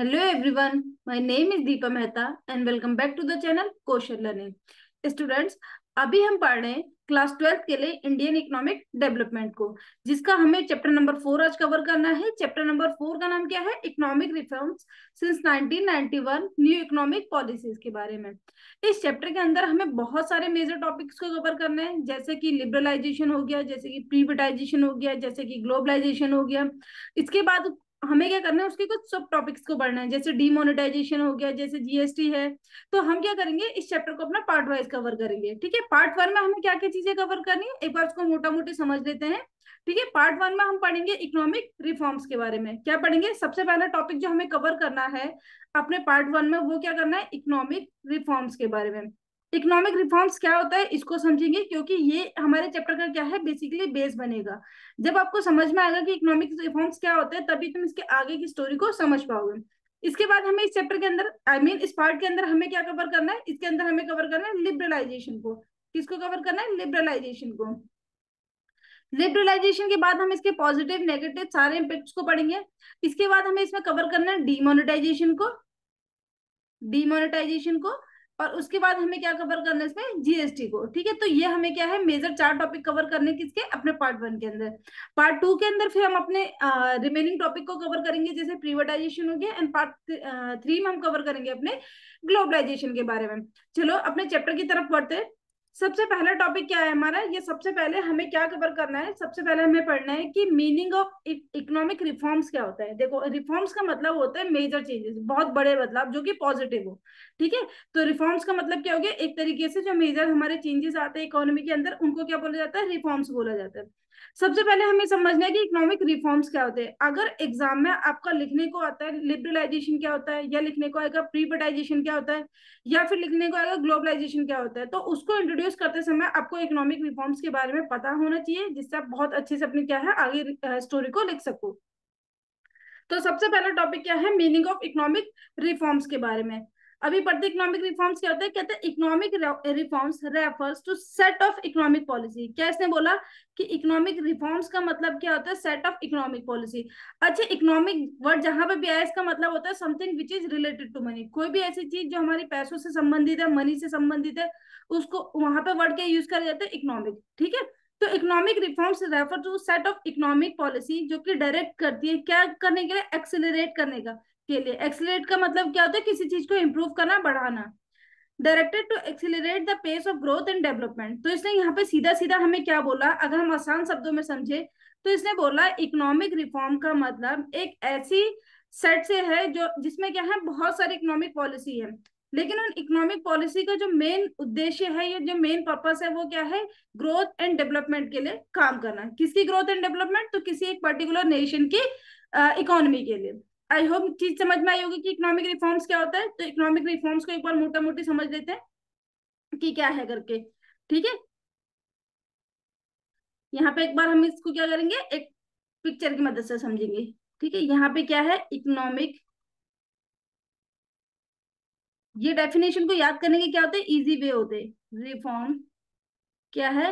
Hello everyone my name is Deepa Mehta and welcome back to the channel Kosher learning students अभी हम पढ़ रहे हैं क्लास ट्वेल्थ के लिए इंडियन इकोनॉमिक डेवलपमेंट को जिसका हमें चैप्टर नंबर फोर आज कवर करना है चैप्टर नंबर फोर का नाम क्या है economic reforms since 1991 new economic policies के बारे में इस चैप्टर के अंदर हमें बहुत सारे मेजर टॉपिक्स को कवर करना है जैसे कि लिबरलाइजेशन हो गया जैसे कि प्रीविटाइजेशन हो गया जैसे कि ग्लोबलाइजेशन हो गया इसके बाद हमें क्या करना है उसके कुछ सब टॉपिक्स को पढ़ना है जैसे डीमोनेटाइजेशन हो गया जैसे जीएसटी है तो हम क्या करेंगे इस चैप्टर को अपना पार्ट वाइज कवर करेंगे ठीक है पार्ट वन में हमें क्या क्या चीजें कवर करनी है एक बार उसको मोटा मोटी समझ लेते हैं ठीक है पार्ट वन में हम पढ़ेंगे इकोनॉमिक रिफॉर्म्स के बारे में क्या पढ़ेंगे सबसे पहला टॉपिक जो हमें कवर करना है अपने पार्ट वन में वो क्या करना है इकोनॉमिक रिफॉर्म्स के बारे में इकोनॉमिक रिफॉर्म्स क्या होता है इसको समझेंगे क्योंकि ये हमारे चैप्टर का क्या है बेसिकली बेस बनेगा जब आपको समझ में आएगा कि इकोनॉमिक रिफॉर्म्स क्या होते हैं तभी तुम इसके आगे की स्टोरी को समझ पाओगे इसके बाद हमें इस चैप्टर के अंदर आई I मीन mean, इस पार्ट के अंदर हमें क्या कवर करना है इसके अंदर हमें कवर करना है लिबरलाइजेशन को किसको कवर करना है लिबरलाइजेशन को लिबरलाइजेशन के बाद हम इसके पॉजिटिव नेगेटिव सारे इम्पेक्ट को पढ़ेंगे इसके बाद हमें इसमें कवर करना है डिमोनिटाइजेशन को डिमोनिटाइजेशन को और उसके बाद हमें क्या कवर करना है इसमें जीएसटी को ठीक है तो ये हमें क्या है मेजर चार टॉपिक कवर करने किसके अपने पार्ट वन के अंदर पार्ट टू के अंदर फिर हम अपने रिमेनिंग टॉपिक को कवर करेंगे जैसे प्रीवर्टाइजेशन हो गया एंड पार्ट थ्री में हम कवर करेंगे अपने ग्लोबलाइजेशन के बारे में चलो अपने चैप्टर की तरफ बढ़ते हैं सबसे पहला टॉपिक क्या है हमारा ये सबसे पहले हमें क्या कवर करना है सबसे पहले हमें पढ़ना है कि मीनिंग ऑफ इकोनॉमिक रिफॉर्म्स क्या होता है देखो रिफॉर्म्स का मतलब होता है मेजर चेंजेस बहुत बड़े बदलाव जो कि पॉजिटिव हो ठीक है तो रिफॉर्म्स का मतलब क्या हो गया एक तरीके से जो मेजर हमारे चेंजेस आते हैं इकोनॉमी के अंदर उनको क्या बोला जाता है रिफॉर्म्स बोला जाता है सबसे पहले हमें समझना है कि इकोनॉमिक रिफॉर्म्स क्या होते हैं अगर एग्जाम में आपका लिखने को आता है लिबरलाइजेशन क्या होता है या लिखने को आएगा प्रीबर्टाइजेशन क्या होता है या फिर लिखने को आएगा ग्लोबलाइजेशन क्या होता है तो उसको इंट्रोड्यूस करते समय आपको इकोनॉमिक रिफॉर्म्स के बारे में पता होना चाहिए जिससे आप बहुत अच्छे से अपनी क्या है आगे स्टोरी को लिख सको तो सबसे पहला टॉपिक क्या है मीनिंग ऑफ इकोनॉमिक रिफॉर्म्स के बारे में अभी पढ़ते इकोनॉमिक रिफॉर्म्स क्या होते हैं कहते हैं economic reforms refers to set of economic policy क्या इसने बोला कि इकोनॉमिक रिफॉर्म्स का मतलब क्या होता है सेट ऑफ इकोनॉमिक पॉलिसी अच्छा इकोनॉमिक वर्ड जहां पे भी आया इसका मतलब होता है something which is related to money कोई भी ऐसी चीज जो हमारी पैसों से संबंधित है मनी से संबंधित है उसको वहां पर वर्ड क्या यूज कर जाता है इकोनॉमिक ठीक है तो economic reforms refer to set of economic policy जो कि डायरेक्ट करती है क्या करने के लिए एक्सेलरेट करने का के लिए एक्सिलेट का मतलब क्या होता है किसी चीज को इम्प्रूव करना बढ़ाना directed to accelerate the pace of growth and development तो इसने यहाँ पे सीधा सीधा हमें क्या बोला अगर हम आसान शब्दों में समझे तो इसने बोला इकोनॉमिक रिफॉर्म का मतलब एक ऐसी सेट से है जो जिसमें क्या है बहुत सारी इकोनॉमिक पॉलिसी है लेकिन उन इकोनॉमिक पॉलिसी का जो मेन उद्देश्य है या जो मेन पर्पस है वो क्या है ग्रोथ एंड डेवलपमेंट के लिए काम करना किसकी ग्रोथ एंड डेवलपमेंट तो किसी एक पर्टिकुलर नेशन की इकोनॉमी के लिए आई होप चीज समझ में आई होगी कि इकोनॉमिक रिफॉर्म्स क्या होता है तो इकोनॉमिक रिफॉर्म्स को एक बार मोटा मोटी समझ लेते हैं कि क्या है करके ठीक है यहाँ पे एक बार हम इसको क्या करेंगे एक पिक्चर की मदद से समझेंगे ठीक है यहाँ पे क्या है इकोनॉमिक ये डेफिनेशन को याद करने के क्या होते हैं इजी वे होते रिफॉर्म क्या है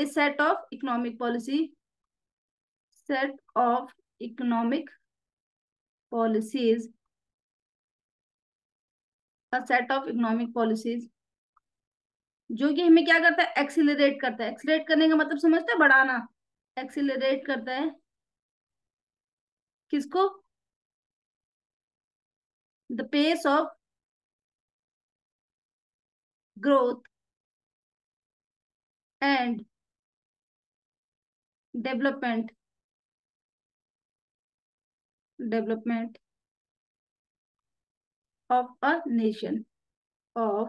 a set of economic policy set of economic policies a set of economic policies जो कि हमें क्या करता है एक्सीट करता है एक्सीट करने का मतलब समझते हैं बढ़ाना एक्सीट करता है किसको the pace of growth and development development of a nation of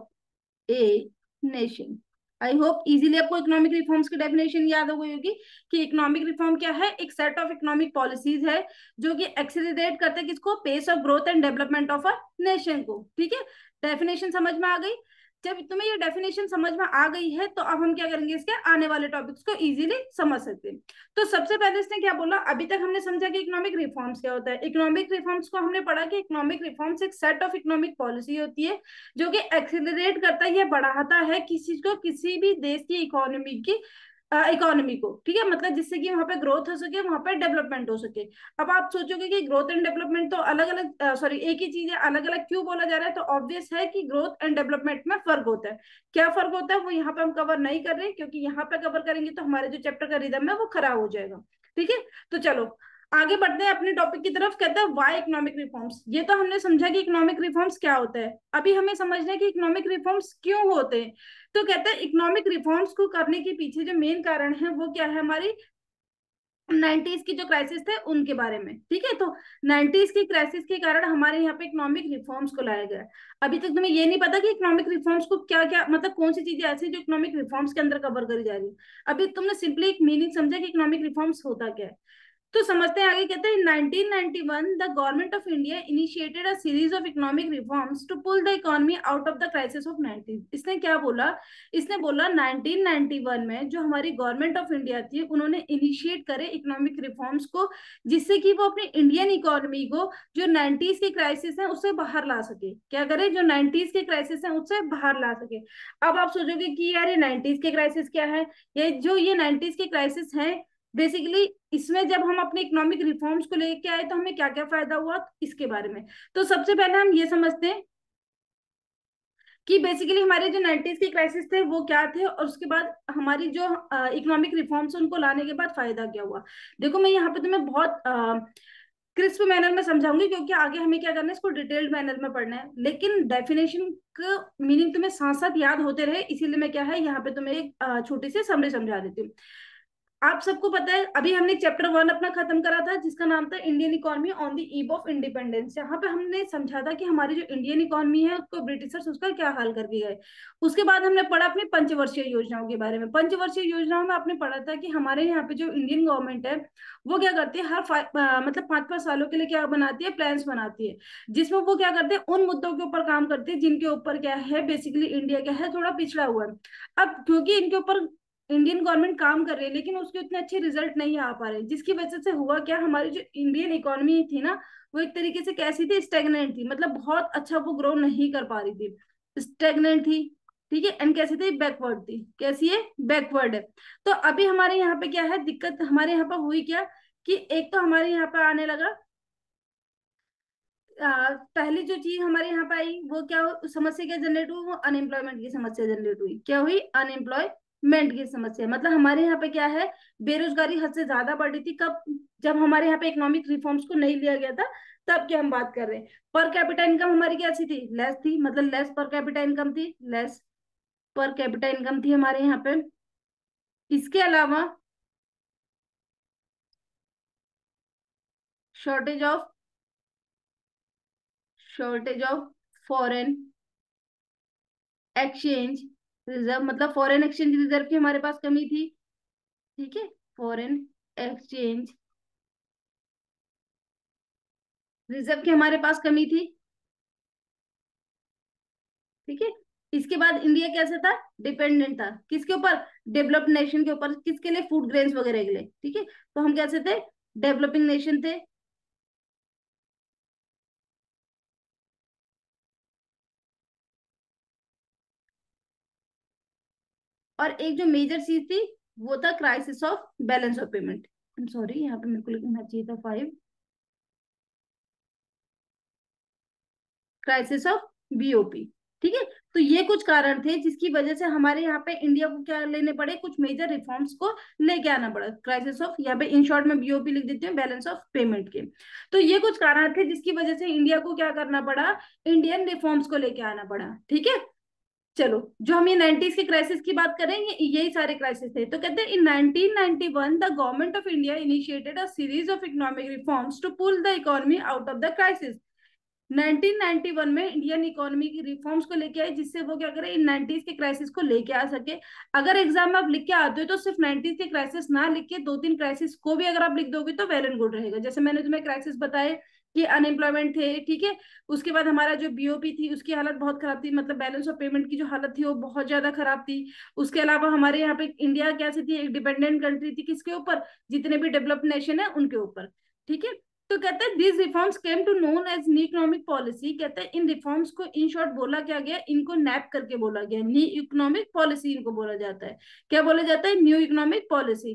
a nation I hope easily आपको इकोनॉमिक रिफॉर्म्स की डेफिनेशन याद हो गई होगी कि इकोनॉमिक रिफॉर्म क्या है एक सेट ऑफ इकोनॉमिक पॉलिसीज है जो कि एक्सिलेट करते हैं किसको pace of growth and development of a nation को ठीक है डेफिनेशन समझ में आ गई जब तुम्हें ये डेफिनेशन समझ में आ गई है तो अब हम क्या करेंगे इसके आने वाले टॉपिक्स को इजीली समझ सकते हैं तो सबसे पहले इसने क्या बोला अभी तक हमने समझा कि इकोनॉमिक रिफॉर्म्स क्या होता है इकोनॉमिक रिफॉर्म्स को हमने पढ़ा कि इकोनॉमिक रिफॉर्म्स एक सेट ऑफ इकोनॉमिक पॉलिसी होती है जो कि एक्सिलरेट करता है बढ़ाता है किसी को किसी भी देश की इकोनॉमी की इकोनॉमी को ठीक है मतलब जिससे कि वहाँ पे ग्रोथ हो सके वहाँ पे डेवलपमेंट हो सके अब आप सोचोगे कि ग्रोथ एंड डेवलपमेंट तो अलग अलग सॉरी एक ही चीज है अलग अलग क्यों बोला जा रहा है तो ऑब्वियस है कि ग्रोथ एंड डेवलपमेंट में फर्क होता है क्या फर्क होता है वो यहाँ पे हम कवर नहीं कर रहे क्योंकि यहाँ पे कवर करेंगे तो हमारे जो चैप्टर का रिदम है वो खराब हो जाएगा ठीक है तो चलो आगे बढ़ते हैं अपने टॉपिक की तरफ कहते हैं वाई इकोनॉमिक रिफॉर्म्स ये तो हमने समझा कि इकोनॉमिक रिफॉर्म्स क्या होता है अभी हमें समझना है कि इकोनॉमिक रिफॉर्म्स क्यों होते हैं तो कहते हैं इकोनॉमिक रिफॉर्म्स को करने के पीछे जो मेन कारण है वो क्या है हमारी नाइन्टीज की जो क्राइसिस थे उनके बारे में ठीक है तो नाइन्टीज की क्राइसिस के कारण हमारे यहाँ पे इकोनॉमिक रिफॉर्म्स को लाया गया अभी तक तुम्हें ये नहीं पता कि इकोनॉमिक रिफॉर्म्स को क्या क्या मतलब कौन सी चीजें ऐसी जो इकोनॉमिक रिफॉर्म्स के अंदर कवर करी जा रही है अभी तुमने सिंपली एक मीनिंग समझा कि इकोनॉमिक रिफॉर्म्स होता क्या है तो समझते हैं आगे कहते हैं 1991 the government of India initiated a series of economic reforms to pull the economy out of the crisis of 90 इसने क्या बोला इसने बोला 1991 में जो हमारी गवर्नमेंट ऑफ इंडिया थी उन्होंने इनिशिएट करे इकोनॉमिक रिफॉर्म्स को जिससे कि वो अपनी इंडियन इकोनॉमी को जो नाइन्टीज के क्राइसिस है उससे बाहर ला सके क्या करे जो नाइन्टीज के क्राइसिस है उससे बाहर ला सके अब आप सोचोगे की यार ये नाइन्टीज के क्राइसिस क्या है ये जो ये नाइन्टीज के क्राइसिस है बेसिकली इसमें जब हम अपने इकोनॉमिक रिफॉर्म्स को लेके आए तो हमें क्या क्या फायदा हुआ इसके बारे में तो सबसे पहले हम ये समझते हैं कि बेसिकली हमारे जो नाइन्टीज के क्राइसिस थे वो क्या थे और उसके बाद हमारी जो इकोनॉमिक रिफॉर्म्स उनको लाने के बाद फायदा क्या हुआ देखो मैं यहाँ पे तुम्हें बहुत क्रिस्प मैनर में समझाऊंगी क्योंकि आगे हमें क्या करना है इसको डिटेल्ड मैनर में पढ़ना है लेकिन डेफिनेशन का मीनिंग तुम्हें साथ साथ याद होते रहे इसीलिए मैं क्या है यहाँ पे तुम्हें एक छोटी सी समरी समझा देती हूँ आप सबको पता है अभी हमने चैप्टर वन अपना खत्म करा था जिसका नाम था Indian economy on the eve of independence यहाँ पे हमने समझा था कि हमारी जो इंडियन इकोनॉमी है उसको ब्रिटिशर्स उसका क्या हाल करके गए उसके बाद हमने पढ़ा अपनी पंचवर्षीय योजनाओं के बारे में पंचवर्षीय योजनाओं में आपने पढ़ा था कि हमारे यहाँ पे जो इंडियन गवर्नमेंट है वो क्या करती है हर आ, मतलब पांच पांच सालों के लिए क्या बनाती है प्लान बनाती है जिसमें वो क्या करते हैं उन मुद्दों के ऊपर काम करते हैं जिनके ऊपर क्या है बेसिकली इंडिया क्या है थोड़ा पिछड़ा हुआ है अब क्योंकि इनके ऊपर इंडियन गवर्नमेंट काम कर रही है लेकिन उसके उतने अच्छे रिजल्ट नहीं आ पा रहे जिसकी वजह से हुआ क्या हमारी जो इंडियन इकोनॉमी थी ना वो एक तरीके से कैसी थी स्टेगनेंट थी मतलब बहुत अच्छा वो ग्रो नहीं कर पा रही थी स्टेगनेंट थी ठीक है एंड कैसी थी बैकवर्ड थी कैसी है बैकवर्ड है तो अभी हमारे यहाँ पे क्या है दिक्कत हमारे यहाँ पर हुई क्या कि एक तो हमारे यहाँ पर आने लगा आ, पहली जो चीज हमारे यहाँ पर आई वो क्या समस्या क्या जनरेट हुई वो अनएम्प्लॉयमेंट की समस्या जनरेट हुई क्या हुई अनएम्प्लॉय मेंट की समस्या मतलब हमारे यहाँ पे क्या है बेरोजगारी हद से ज्यादा बढ़ रही थी कब जब हमारे यहाँ पे इकोनॉमिक रिफॉर्म्स को नहीं लिया गया था तब की हम बात कर रहे हैं पर कैपिटा इनकम हमारी क्या थी लेस थी मतलब लेस पर कैपिटा इनकम थी लेस पर कैपिटा इनकम थी हमारे यहाँ पे इसके अलावा shortage of shortage of foreign exchange reserve मतलब फॉरेन एक्सचेंज रिजर्व की हमारे पास कमी थी ठीक है फॉरेन एक्सचेंज रिजर्व की हमारे पास कमी थी ठीक है इसके बाद इंडिया कैसे था डिपेंडेंट था किसके ऊपर डेवलप्ड नेशन के ऊपर किसके लिए फूड ग्रेन्स वगैरह के लिए ठीक है तो हम कैसे थे डेवलपिंग नेशन थे और एक जो मेजर चीज थी वो था crisis of balance of payment sorry यहाँ पे मेरे को लिखना चाहिए था फाइव क्राइसिस ऑफ बीओपी ठीक है तो ये कुछ कारण थे जिसकी वजह से हमारे यहाँ पे इंडिया को क्या लेने पड़े कुछ मेजर रिफॉर्म्स को लेके आना पड़ा क्राइसिस ऑफ यहाँ पे इन शॉर्ट में बीओपी लिख देती हूँ बैलेंस ऑफ पेमेंट के तो ये कुछ कारण थे जिसकी वजह से इंडिया को क्या करना पड़ा इंडियन रिफॉर्म्स को लेके आना पड़ा ठीक है चलो जो हम ये नाइनटीज के क्राइसिस की बात करें ये यही सारे क्राइसिस थे तो कहते हैं in 1991 the government of India initiated a series of economic reforms to pull the economy out of the crisis 1991 में इंडियन इकोनॉमी की रिफॉर्म्स को लेके आए जिससे वो क्या करे इन नाइनटीज के क्राइसिस को लेके आ सके अगर एग्जाम में आप लिख के आते हो तो सिर्फ नाइन्टीज के क्राइसिस ना लिख के दो तीन क्राइसिस को भी अगर आप लिख दोगे तो वेल एंड गुड रहेगा जैसे मैंने तुम्हें क्राइसिस बताए कि अनएम्प्लॉयमेंट थे ठीक है उसके बाद हमारा जो बीओपी थी उसकी हालत बहुत खराब थी मतलब बैलेंस ऑफ पेमेंट की जो हालत थी वो बहुत ज्यादा खराब थी उसके अलावा हमारे यहाँ पे इंडिया कैसे थी एक डिपेंडेंट कंट्री थी किसके ऊपर जितने भी डेवलप्ड नेशन है उनके ऊपर ठीक है तो कहते हैं this reforms came to known as new economic policy कहते हैं इन रिफॉर्म्स को इन शॉर्ट बोला क्या गया इनको नैप करके बोला गया न्यू इकोनॉमिक पॉलिसी इनको बोला जाता है क्या बोला जाता है न्यू इकोनॉमिक पॉलिसी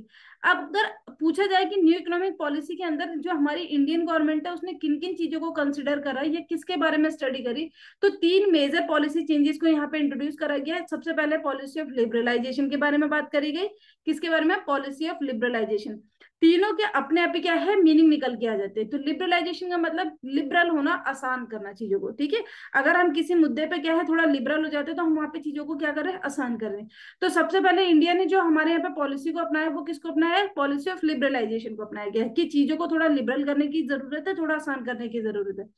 अब अगर पूछा जाए कि न्यू इकोनॉमिक पॉलिसी के अंदर जो हमारी इंडियन गवर्नमेंट है उसने किन किन चीजों को कंसिडर करा या किसके बारे में स्टडी करी तो तीन मेजर पॉलिसी चेंजेस को यहाँ पे इंट्रोड्यूस करा गया है सबसे पहले पॉलिसी ऑफ लिबरलाइजेशन के बारे में बात करी गई किसके बारे में पॉलिसी ऑफ लिबरलाइजेशन तीनों के अपने आप ही क्या है मीनिंग निकल के आ जाते हैं तो लिबरलाइजेशन का मतलब लिबरल होना आसान करना चीजों को ठीक है अगर हम किसी मुद्दे पे क्या है थोड़ा लिबरल हो जाते हैं तो हम वहां पे चीजों को क्या कर रहे हैं आसान कर रहे हैं तो सबसे पहले इंडिया ने जो हमारे यहाँ पे पॉलिसी को अपनाया वो किसको अपनाया है पॉलिसी ऑफ लिबरलाइजेशन को अपनाया गया है कि चीजों को थोड़ा लिबरल करने की जरूरत है थोड़ा आसान करने की जरूरत है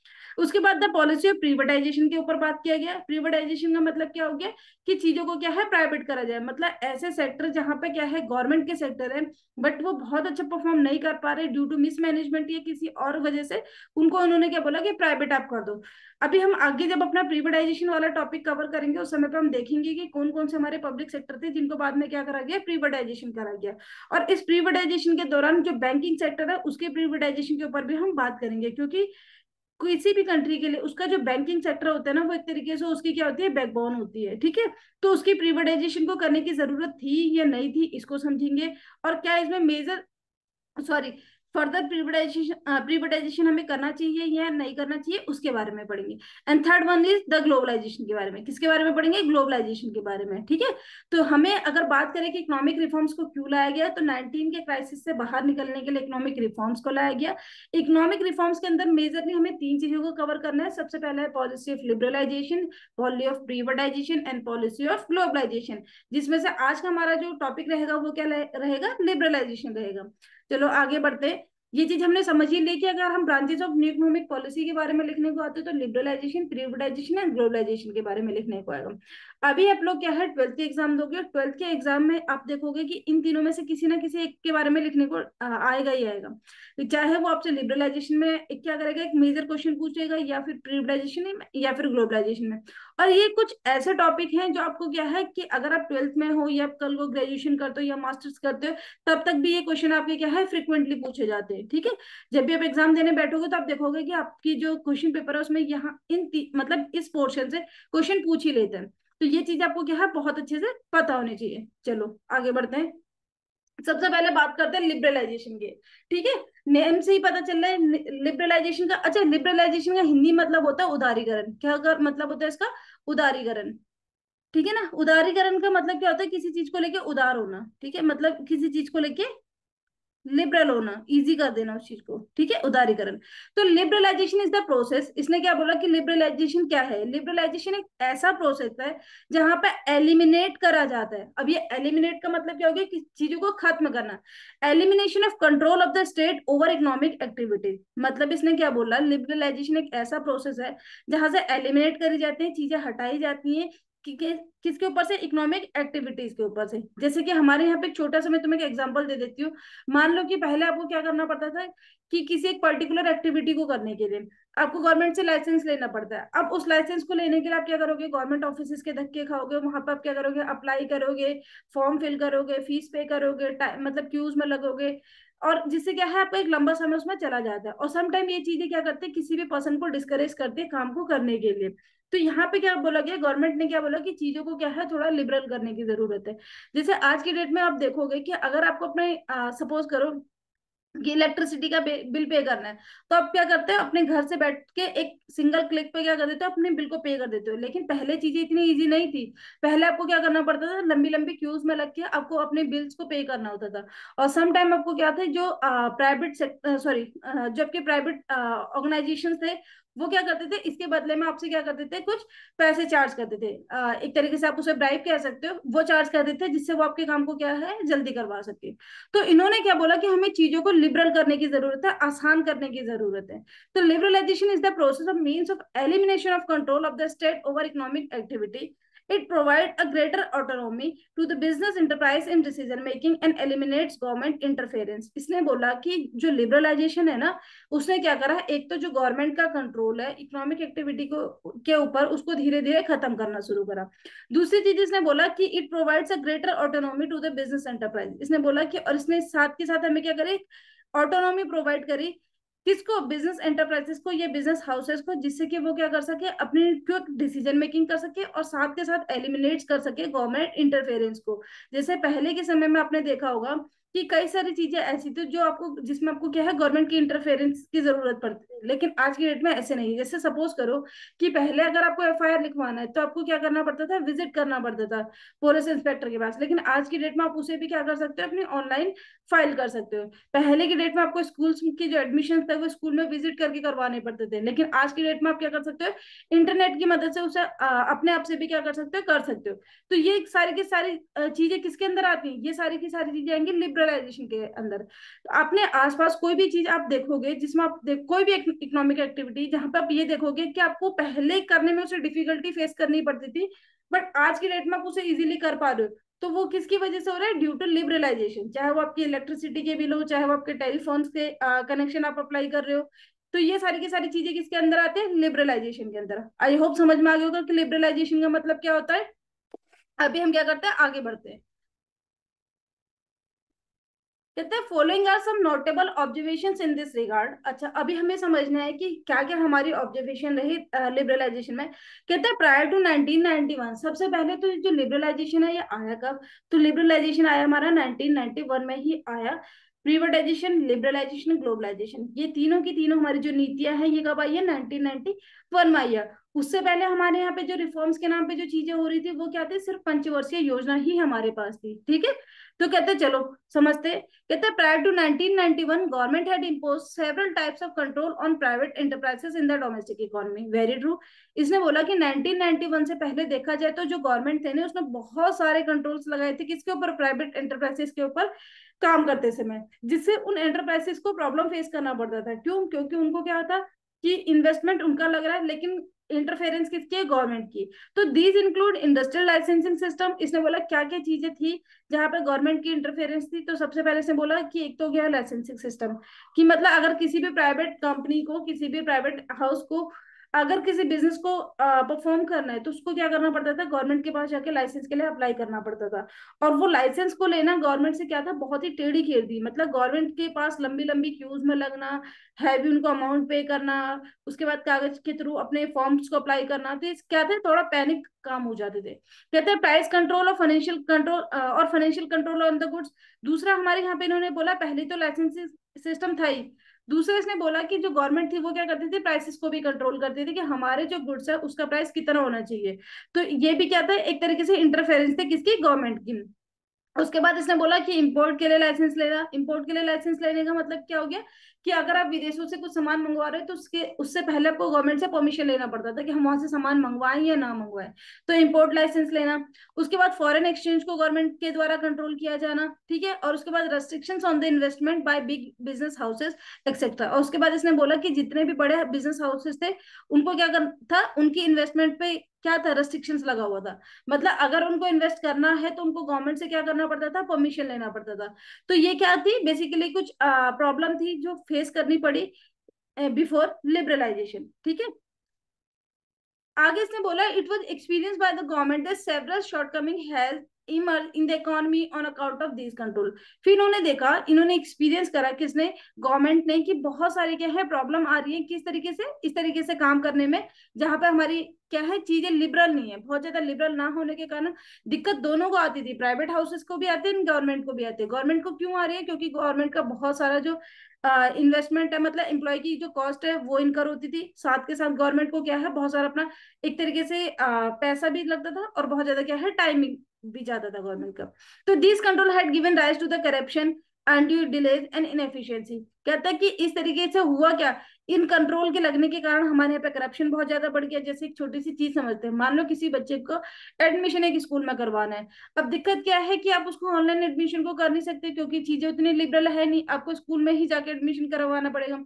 उसके बाद द पॉलिसी ऑफ प्रीवटाइजेशन के ऊपर बात किया गया प्रीवटाइजेशन का मतलब क्या हो गया कि चीजों को क्या है प्राइवेट करा जाए मतलब ऐसे सेक्टर जहाँ पे क्या है गवर्नमेंट के सेक्टर है बट वो बहुत अच्छा परफॉर्म नहीं कर पा रहे ड्यू टू मिसमैनेजमेंट या किसी और वजह से उनको उन्होंने क्या बोला कि प्राइवेट आप कर दो अभी हम आगे जब अपना प्रीवडाइजेशन वाला टॉपिक कवर करेंगे उस समय पर हम देखेंगे कि कौन कौन से हमारे पब्लिक सेक्टर थे जिनको बाद में क्या करा गया प्रीवडाइजेशन करा गया और इस प्रीवडाइजेशन के दौरान जो बैंकिंग सेक्टर है उसके प्रीवडाइजेशन के ऊपर भी हम बात करेंगे क्योंकि किसी भी कंट्री के लिए उसका जो बैंकिंग सेक्टर होता है ना वो एक तरीके से उसकी क्या होती है बैकबोन होती है ठीक है तो उसकी प्रीवडाइजेशन को करने की जरूरत थी या नहीं थी इसको समझेंगे और क्या इसमें major sorry further privatization privatization हमें करना चाहिए या नहीं करना चाहिए उसके बारे में पढ़ेंगे and third one is the globalization के बारे में किसके बारे में पढ़ेंगे ग्लोबलाइजेशन के बारे में ठीक है तो हमें अगर बात करें कि इकोनॉमिक रिफॉर्म्स को क्यों लाया गया तो 19 के क्राइसिस से बाहर निकलने के लिए इकोनॉमिक रिफॉर्म्स को लाया गया इकोनॉमिक रिफॉर्म्स के अंदर मेजरली हमें तीन चीजों को कवर करना है सबसे पहले है policy of liberalization policy of privatization and policy of globalization जिसमें से आज का हमारा जो टॉपिक रहेगा वो क्या रहेगा लिबरलाइजेशन रहेगा चलो आगे बढ़ते ये चीज हमने समझ ही ली कि अगर हम branches of new economic policy के बारे में लिखने को आते तो लिबरलाइजेशन प्रीवडाइजेशन एंड ग्लोबलाइजेशन के बारे में लिखने को आएगा अभी आप लोग क्या है ट्वेल्थ के एग्जाम दोगे और ट्वेल्थ के एग्जाम में आप देखोगे कि इन तीनों में से किसी ना किसी एक के बारे में लिखने को आएगा ही आएगा तो चाहे वो आपसे लिबरलाइजेशन में एक क्या करेगा एक मेजर क्वेश्चन पूछेगा या फिर प्रीबलाइजेशन में या फिर ग्लोबलाइजेशन में और ये कुछ ऐसे टॉपिक हैं जो आपको क्या है कि अगर आप ट्वेल्थ में हो या कल को ग्रेजुएशन करते हो या मास्टर्स करते हो तब तक भी ये क्वेश्चन आपके क्या है फ्रिक्वेंटली पूछे जाते हैं ठीक है जब भी आप एग्जाम देने बैठोगे तो आप देखोगे कि आपकी जो क्वेश्चन पेपर है उसमें यहाँ इन मतलब इस पोर्शन से क्वेश्चन पूछ ही लेते हैं तो ये चीज आपको क्या है बहुत अच्छे से पता होनी चाहिए चलो आगे बढ़ते हैं सबसे पहले बात करते हैं लिबरलाइजेशन के ठीक है नेम से ही पता चल रहा है लिबरलाइजेशन का अच्छा लिबरलाइजेशन का हिंदी मतलब होता है उदारीकरण क्या कर, मतलब होता है इसका उदारीकरण ठीक है ना उदारीकरण का मतलब क्या होता है किसी चीज को लेके उदार होना ठीक है मतलब किसी चीज को लेके लिबरल होना इजी कर देना उस चीज को ठीक है उदारीकरण तो लिबरलाइजेशन इज द प्रोसेस इसने क्या बोला कि लिबरलाइजेशन क्या है लिबरलाइजेशन एक ऐसा प्रोसेस है जहां पर एलिमिनेट करा जाता है अब ये एलिमिनेट का मतलब क्या हो गया कि चीजों को खत्म करना elimination of control of the state over economic activity मतलब इसने क्या बोला लिबरलाइजेशन एक ऐसा प्रोसेस है जहां से एलिमिनेट करी जाती है चीजें हटाई जाती है कि, किसके ऊपर से इकोनॉमिक एक्टिविटीज के ऊपर से जैसे कि हमारे यहाँ पे एक छोटा सा मैं तुम्हें एक एग्जांपल दे देती हूँ मान लो कि पहले आपको क्या करना पड़ता था कि किसी एक पर्टिकुलर एक्टिविटी को करने के लिए आपको गवर्नमेंट से लाइसेंस लेना पड़ता है अब उस लाइसेंस को लेने के लिए आप क्या करोगे गवर्नमेंट ऑफिस के धक्के खाओगे वहां पर आप क्या करोगे अप्लाई करोगे फॉर्म फिल करोगे फीस पे करोगे मतलब क्यूज में लगोगे और जिससे क्या है आपका एक लंबा समय उसमें चला जाता है और समटाइम ये चीजें क्या करते हैं किसी भी पर्सन को डिस्करेज करते हैं काम को करने के लिए तो यहाँ पे क्या बोला गया गवर्नमेंट ने क्या बोला कि चीजों को क्या है थोड़ा लिबरल करने की जरूरत है जैसे आज के डेट में आप देखोगे कि अगर आपको अपने सपोज करो कि इलेक्ट्रिसिटी का बिल पे करना है तो आप क्या करते हो अपने घर से बैठ के एक सिंगल क्लिक पे क्या कर देते हो अपने बिल को पे कर देते हो लेकिन पहले चीजें इतनी इजी नहीं थी पहले आपको क्या करना पड़ता था लंबी लंबी क्यूज में लग के आपको अपने बिल्स को पे करना होता था और सम टाइम आपको क्या था जो प्राइवेट सॉरी जबकि प्राइवेट ऑर्गेनाइजेशन थे वो क्या करते थे इसके बदले में आपसे क्या करते थे कुछ पैसे चार्ज करते थे एक तरीके से आप उसे ब्राइब कह सकते हो वो चार्ज करते थे जिससे वो आपके काम को क्या है जल्दी करवा सके तो इन्होंने क्या बोला कि हमें चीजों को लिबरल करने की जरूरत है आसान करने की जरूरत है तो liberalization is the process of mean of elimination of control of the state over economic activity It provides a greater autonomy to the business enterprise in decision making and eliminates government interference. इसने बोला कि जो liberalisation है ना उसने क्या करा एक तो जो गवर्नमेंट का कंट्रोल है इकोनॉमिक एक्टिविटी को के ऊपर उसको धीरे धीरे खत्म करना शुरू करा दूसरी चीज इसने बोला कि it provides a greater autonomy to the business enterprise इसने बोला कि और इसने साथ के साथ हमें क्या करे ऑटोनॉमी प्रोवाइड करी किसको बिजनेस एंटरप्राइजेस को या बिजनेस हाउसेस को जिससे कि वो क्या कर सके अपने क्विक डिसीजन मेकिंग कर सके और साथ के साथ एलिमिनेट कर सके गवर्नमेंट इंटरफेरेंस को जैसे पहले के समय में आपने देखा होगा कि कई सारी चीजें ऐसी थी तो जो आपको जिसमें आपको क्या है गवर्नमेंट की इंटरफेरेंस की जरूरत पड़ती है लेकिन आज की डेट में ऐसे नहीं है जैसे सपोज करो कि पहले अगर आपको एफ लिखवाना है तो आपको क्या करना पड़ता था विजिट करना पड़ता था पुलिस इंस्पेक्टर के पास लेकिन आज की डेट में आप उसे भी क्या कर सकते हो अपनी ऑनलाइन फाइल कर सकते हो पहले की डेट में आपको स्कूल के जो एडमिशन थे वो स्कूल में विजिट करके करवाने पड़ते थे लेकिन आज की डेट में आप क्या कर सकते हो इंटरनेट की मदद से उसे अपने आप से भी क्या कर सकते हो कर सकते हो तो ये सारी की सारी चीजें किसके अंदर आती है ये सारी की सारी चीजें आएंगी लिबरल सेकुलराइजेशन के अंदर तो आपने आसपास कोई भी चीज आप देखोगे जिसमें आप देख कोई भी इकोनॉमिक एक्टिविटी जहां पे आप ये देखोगे कि आपको पहले करने में उसे डिफिकल्टी फेस करनी पड़ती थी बट आज की डेट में आप उसे इजिली कर पा रहे हो तो वो किसकी वजह से हो रहा है ड्यू टू लिबरलाइजेशन चाहे वो आपकी इलेक्ट्रिसिटी के बिल हो चाहे वो आपके टेलीफोन के कनेक्शन आप अप्लाई कर रहे हो तो ये सारी की सारी चीजें किसके अंदर आते हैं लिबरलाइजेशन के अंदर आई होप समझ में आ गया होगा कि लिबरलाइजेशन का मतलब क्या होता है अभी हम क्या करते हैं आगे बढ़ते हैं कहते हैं following are some notable observation in this regard अच्छा अभी हमें समझना है कि क्या क्या हमारी ऑब्जर्वेशन रही लिबरलाइजेशन में कहते हैं प्रायर टू 1991 सबसे पहले तो जो लिबरलाइजेशन है ये आया कब तो लिबरलाइजेशन आया हमारा 1991 में ही आया प्रीवर्टाइजेशन लिबरलाइजेशन ग्लोबलाइजेशन ये तीनों की तीनों हमारी जो नीतियां हैं ये कब आई है नाइनटीन नाइनटी वन में आई है उससे पहले हमारे यहाँ पे जो रिफॉर्म्स के नाम पे जो चीजें हो रही थी वो क्या थी सिर्फ पंचवर्षीय योजना ही हमारे पास थी ठीक है तो कहते चलो समझते कहते prior to 1991 government had impose several types of control on private enterprises in the domestic economy very true इसने बोला कि 1991 से पहले देखा जाए तो जो गवर्नमेंट थे ने उसने बहुत सारे कंट्रोल्स लगाए थे किसके ऊपर प्राइवेट एंटरप्राइजेस के ऊपर काम करते समय जिससे उन एंटरप्राइजेस को प्रॉब्लम फेस करना पड़ता था क्यों क्योंकि उनको क्या था कि इन्वेस्टमेंट उनका लग रहा है लेकिन इंटरफेरेंस किसकी गवर्नमेंट की तो these include industrial licensing system इसने बोला क्या क्या चीजें थी जहां पे गवर्नमेंट की इंटरफेरेंस थी तो सबसे पहले इसने बोला कि एक तो गया लाइसेंसिंग सिस्टम कि मतलब अगर किसी भी प्राइवेट कंपनी को किसी भी प्राइवेट हाउस को अगर किसी बिजनेस को परफॉर्म करना है तो उसको क्या करना पड़ता था गवर्नमेंट के पास जाके लाइसेंस के लिए अप्लाई करना पड़ता था और वो लाइसेंस को लेना गवर्नमेंट से क्या था बहुत ही टेढ़ी थी मतलब गवर्नमेंट के पास लंबी लंबी क्यूज में लगना हैवी उनको अमाउंट पे करना उसके बाद कागज के थ्रू अपने फॉर्म्स को अप्लाई करना तो क्या थे थोड़ा पैनिक काम हो जाते थे कहते हैं प्राइस कंट्रोल और फाइनेंशियल कंट्रोल और financial control on the goods दूसरा हमारे यहाँ पे इन्होंने बोला पहले तो लाइसेंस सिस्टम था ही दूसरा इसने बोला कि जो गवर्नमेंट थी वो क्या करती थी प्राइसेस को भी कंट्रोल करती थी कि हमारे जो गुड्स है उसका प्राइस कितना होना चाहिए तो ये भी क्या था एक तरीके से इंटरफेरेंस थे किसकी गवर्नमेंट की उसके बाद इसने बोला कि इंपोर्ट के लिए लाइसेंस लेना इंपोर्ट के लिए लाइसेंस लेने का मतलब क्या हो गया कि अगर आप विदेशों से कुछ सामान मंगवा रहे हो तो उसके उससे पहले आपको गवर्नमेंट से परमिशन लेना पड़ता था कि हम वहां से सामान मंगवाएं या ना मंगवाएं तो इंपोर्ट लाइसेंस लेना उसके बाद फॉरेन एक्सचेंज को गवर्नमेंट के द्वारा कंट्रोल किया जाना ठीक है और उसके बाद restriction on the investment by big business houses etcetera और उसके बाद इसने बोला कि जितने भी बड़े बिजनेस हाउसेज थे उनको क्या करना था उनकी इन्वेस्टमेंट पे क्या था रेस्ट्रिक्शन लगा हुआ था मतलब अगर उनको इन्वेस्ट करना है तो उनको गवर्नमेंट से क्या करना पड़ता था परमिशन लेना पड़ता था तो ये क्या थी बेसिकली कुछ प्रॉब्लम थी जो फेस करनी पड़ी बिफोर लिबरलाइजेशन ठीक है आगे इसने बोला it was experience by the government that several shortcoming health emerge in the economy on account of this control फिर उन्होंने देखा इन्होंने एक्सपीरियंस करा किसने गवर्नमेंट ने कि बहुत सारे क्या है प्रॉब्लम आ रही है किस तरीके से इस तरीके से काम करने में जहां पर हमारी क्या है चीजें लिबरल नहीं है बहुत ज्यादा लिबरल ना होने के कारण दिक्कत दोनों को आती थी प्राइवेट हाउसेस को भी आते हैं गवर्नमेंट को भी आती है गवर्नमेंट को क्यों आ रही है क्योंकि गवर्नमेंट का बहुत सारा जो इन्वेस्टमेंट है मतलब एम्प्लॉय की जो कॉस्ट है वो इनकर होती थी साथ के साथ गवर्नमेंट को क्या है बहुत सारा अपना एक तरीके से पैसा भी लगता था और बहुत ज्यादा क्या है टाइमिंग भी जाता था गवर्नमेंट का तो this control had given rise to the corruption undue delays and inefficiency कहता है कि इस तरीके से हुआ क्या इन कंट्रोल के लगने के कारण हमारे यहाँ पे करप्शन बहुत ज्यादा बढ़ गया जैसे एक छोटी सी चीज समझते हैं मान लो किसी बच्चे को एडमिशन एक स्कूल में करवाना है अब दिक्कत क्या है कि आप उसको ऑनलाइन एडमिशन को कर नहीं सकते क्योंकि चीजें उतनी लिबरल है नहीं आपको स्कूल में ही जाके एडमिशन करवाना पड़ेगा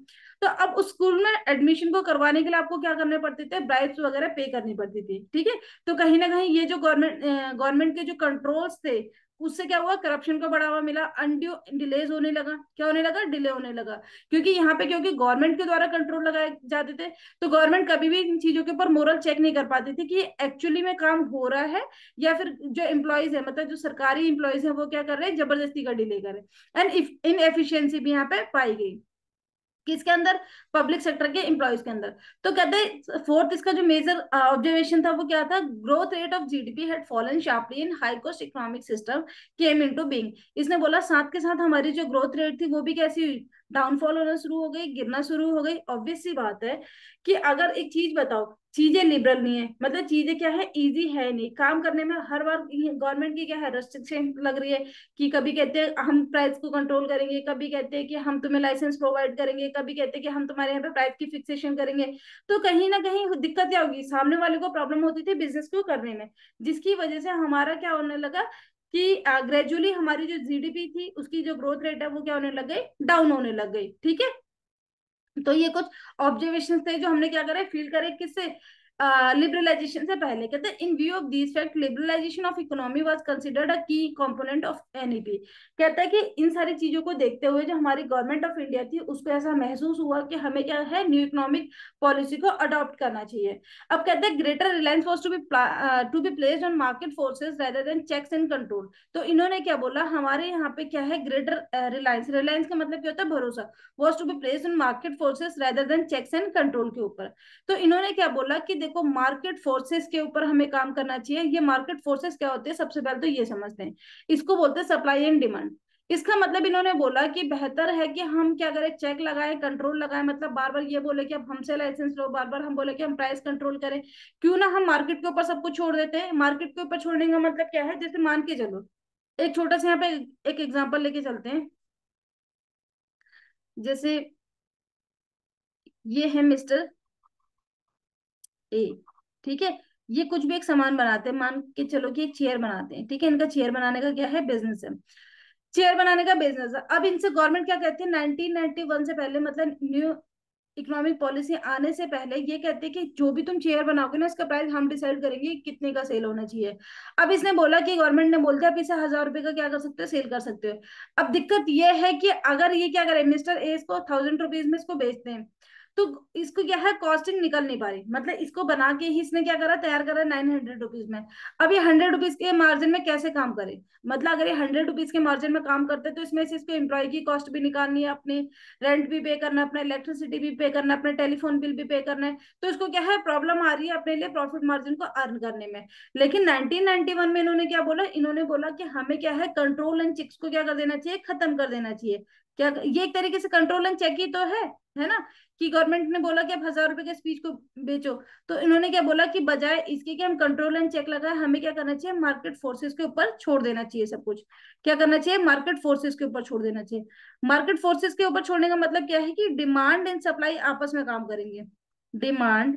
तो अब उस स्कूल में एडमिशन को करवाने के लिए आपको क्या करने पड़ते थे ब्राइब्स वगैरह पे करनी पड़ती थी ठीक है तो कहीं ना कहीं ये जो गवर्नमेंट गवर्नमेंट के जो कंट्रोल्स थे उससे क्या हुआ करप्शन को बढ़ावा मिला अनड्यू डिलेज होने लगा क्या होने लगा डिले होने लगा क्योंकि यहाँ पे क्योंकि गवर्नमेंट के द्वारा कंट्रोल लगाए जाते थे तो गवर्नमेंट कभी भी इन चीजों के ऊपर मोरल चेक नहीं कर पाती थी कि एक्चुअली में काम हो रहा है या फिर जो एम्प्लॉयज है मतलब जो सरकारी इंप्लॉयज है वो क्या कर रहे हैं जबरदस्ती का डिले कर रहे हैं एंड इन एफिशियंसी भी यहाँ पे पाई गई किसके अंदर पब्लिक सेक्टर के एम्प्लॉयज के अंदर तो कहते फोर्थ इसका जो मेजर ऑब्जर्वेशन uh, था वो क्या था growth rate of GDP had fallen sharply in high cost economic system came into being इसने बोला साथ के साथ हमारी जो ग्रोथ रेट थी वो भी कैसी हुई डाउनफॉल होना शुरू हो गई गिरना शुरू हो गई ऑब्वियस सी बात है कि अगर एक चीज बताओ चीजें लिबरल नहीं है मतलब चीजें क्या है इजी है नहीं काम करने में हर बार गवर्नमेंट की क्या है रेस्ट्रिक्शन लग रही है कि कभी कहते हैं हम प्राइस को कंट्रोल करेंगे कभी कहते हैं कि हम तुम्हें लाइसेंस प्रोवाइड करेंगे कभी कहते हैं कि हम तुम्हारे यहाँ पे प्राइस की फिक्सेशन करेंगे तो कहीं ना कहीं दिक्कत क्या होगी सामने वाले को प्रॉब्लम होती थी बिजनेस को करने में जिसकी वजह से हमारा क्या होने लगा कि ग्रेजुअली हमारी जो जीडीपी थी उसकी जो ग्रोथ रेट है वो क्या होने लग गई डाउन होने लग गई ठीक है तो ये कुछ ऑब्जर्वेशन थे जो हमने क्या करे फील करे किससे लिबरलाइजेशन से पहले कहते हैं in view of this fact liberalization of economy was considered a key component of NEP कहता है कि इन सारी चीजों को देखते हुए जो हमारी गवर्नमेंट ऑफ इंडिया थी उसको ऐसा महसूस हुआ कि हमें क्या है न्यू इकोनॉमिक पॉलिसी को अडॉप्ट करना चाहिए अब कहते हैं greater reliance was to be to be place on market forces rather than checks and control तो इन्होंने क्या बोला हमारे यहाँ पे क्या है ग्रेटर रिलायंस रिलायंस का मतलब क्या होता है भरोसा was to be place on market forces rather than checks and control के ऊपर तो इन्होंने क्या बोला कि देखो मार्केट फोर्सेस के ऊपर हमें काम करना चाहिए ये मार्केट फोर्सेस क्या होते हैं सबसे पहले तो ये समझते हैं इसको बोलते हैं सप्लाई एंड डिमांड इसका मतलब इन्होंने बोला कि बेहतर है कि हम क्या करें चेक लगाए कंट्रोल लगाए मतलब बार बार ये बोले कि अब हमसे लाइसेंस लो बार बार हम बोले कि हम प्राइस कंट्रोल करें क्यों ना हम मार्केट के ऊपर सब कुछ छोड़ देते हैं मार्केट के ऊपर छोड़ने का मतलब क्या है जैसे मान के चलो एक छोटा सा यहाँ पे एक एग्जाम्पल लेके चलते हैं जैसे ये है मिस्टर ए ठीक है ये कुछ भी एक सामान बनाते हैं मान के चलो कि एक चेयर बनाते हैं ठीक है इनका चेयर बनाने का क्या है बिजनेस है चेयर बनाने का बिजनेस है अब इनसे गवर्नमेंट क्या कहती है 1991 से पहले मतलब न्यू इकोनॉमिक पॉलिसी आने से पहले ये कहते हैं कि जो भी तुम चेयर बनाओगे ना उसका प्राइस हम डिसाइड करेंगे कितने का सेल होना चाहिए अब इसने बोला कि गवर्नमेंट ने बोलते है इसे हजार रुपए का क्या कर सकते हो सेल कर सकते हो अब दिक्कत ये है कि अगर ये क्या करें मिस्टर ए इसको थाउजेंड रुपीज में इसको बेचते हैं तो इसको क्या है कॉस्टिंग निकल नहीं पा रही मतलब इसको बना के ही इसने क्या करा तैयार करा नाइन हंड्रेड रुपीज में अब ये हंड्रेड रुपीज के मार्जिन में कैसे काम करे मतलब अगर ये हंड्रेड रुपीज के मार्जिन में काम करते तो इसमें से इसको एम्प्लॉय की कॉस्ट भी निकालनी है अपने रेंट भी पे करना है अपना इलेक्ट्रिसिटी भी पे करना है अपना टेलीफोन बिल भी पे करना है तो इसको क्या है प्रॉब्लम आ रही है अपने लिए प्रॉफिट मार्जिन को अर्न करने में लेकिन नाइनटीन में इन्होंने क्या बोला इन्होंने बोला कि हमें क्या है कंट्रोल एंड चेक्स को क्या कर देना चाहिए खत्म कर देना चाहिए क्या ये एक तरीके से कंट्रोल एंड चेक ही तो है है ना कि गवर्नमेंट ने बोला कि आप हजार रुपए के स्पीच को बेचो तो इन्होंने क्या बोला कि बजाय इसके कि हम कंट्रोल एंड चेक लगाए हमें क्या करना चाहिए मार्केट फोर्सेस के ऊपर छोड़ देना चाहिए सब कुछ क्या करना चाहिए मार्केट फोर्सेस के ऊपर छोड़ देना चाहिए मार्केट फोर्सेस के ऊपर छोड़ने का मतलब क्या है कि डिमांड एंड सप्लाई आपस में काम करेंगे डिमांड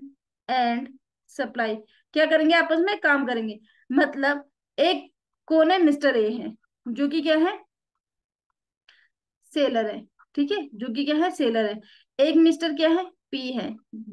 एंड सप्लाई क्या करेंगे आपस में काम करेंगे मतलब एक कौन है मिस्टर ए है जो कि क्या है सेलर है ठीक है जो कि क्या है सेलर है एक मिस्टर क्या है पी है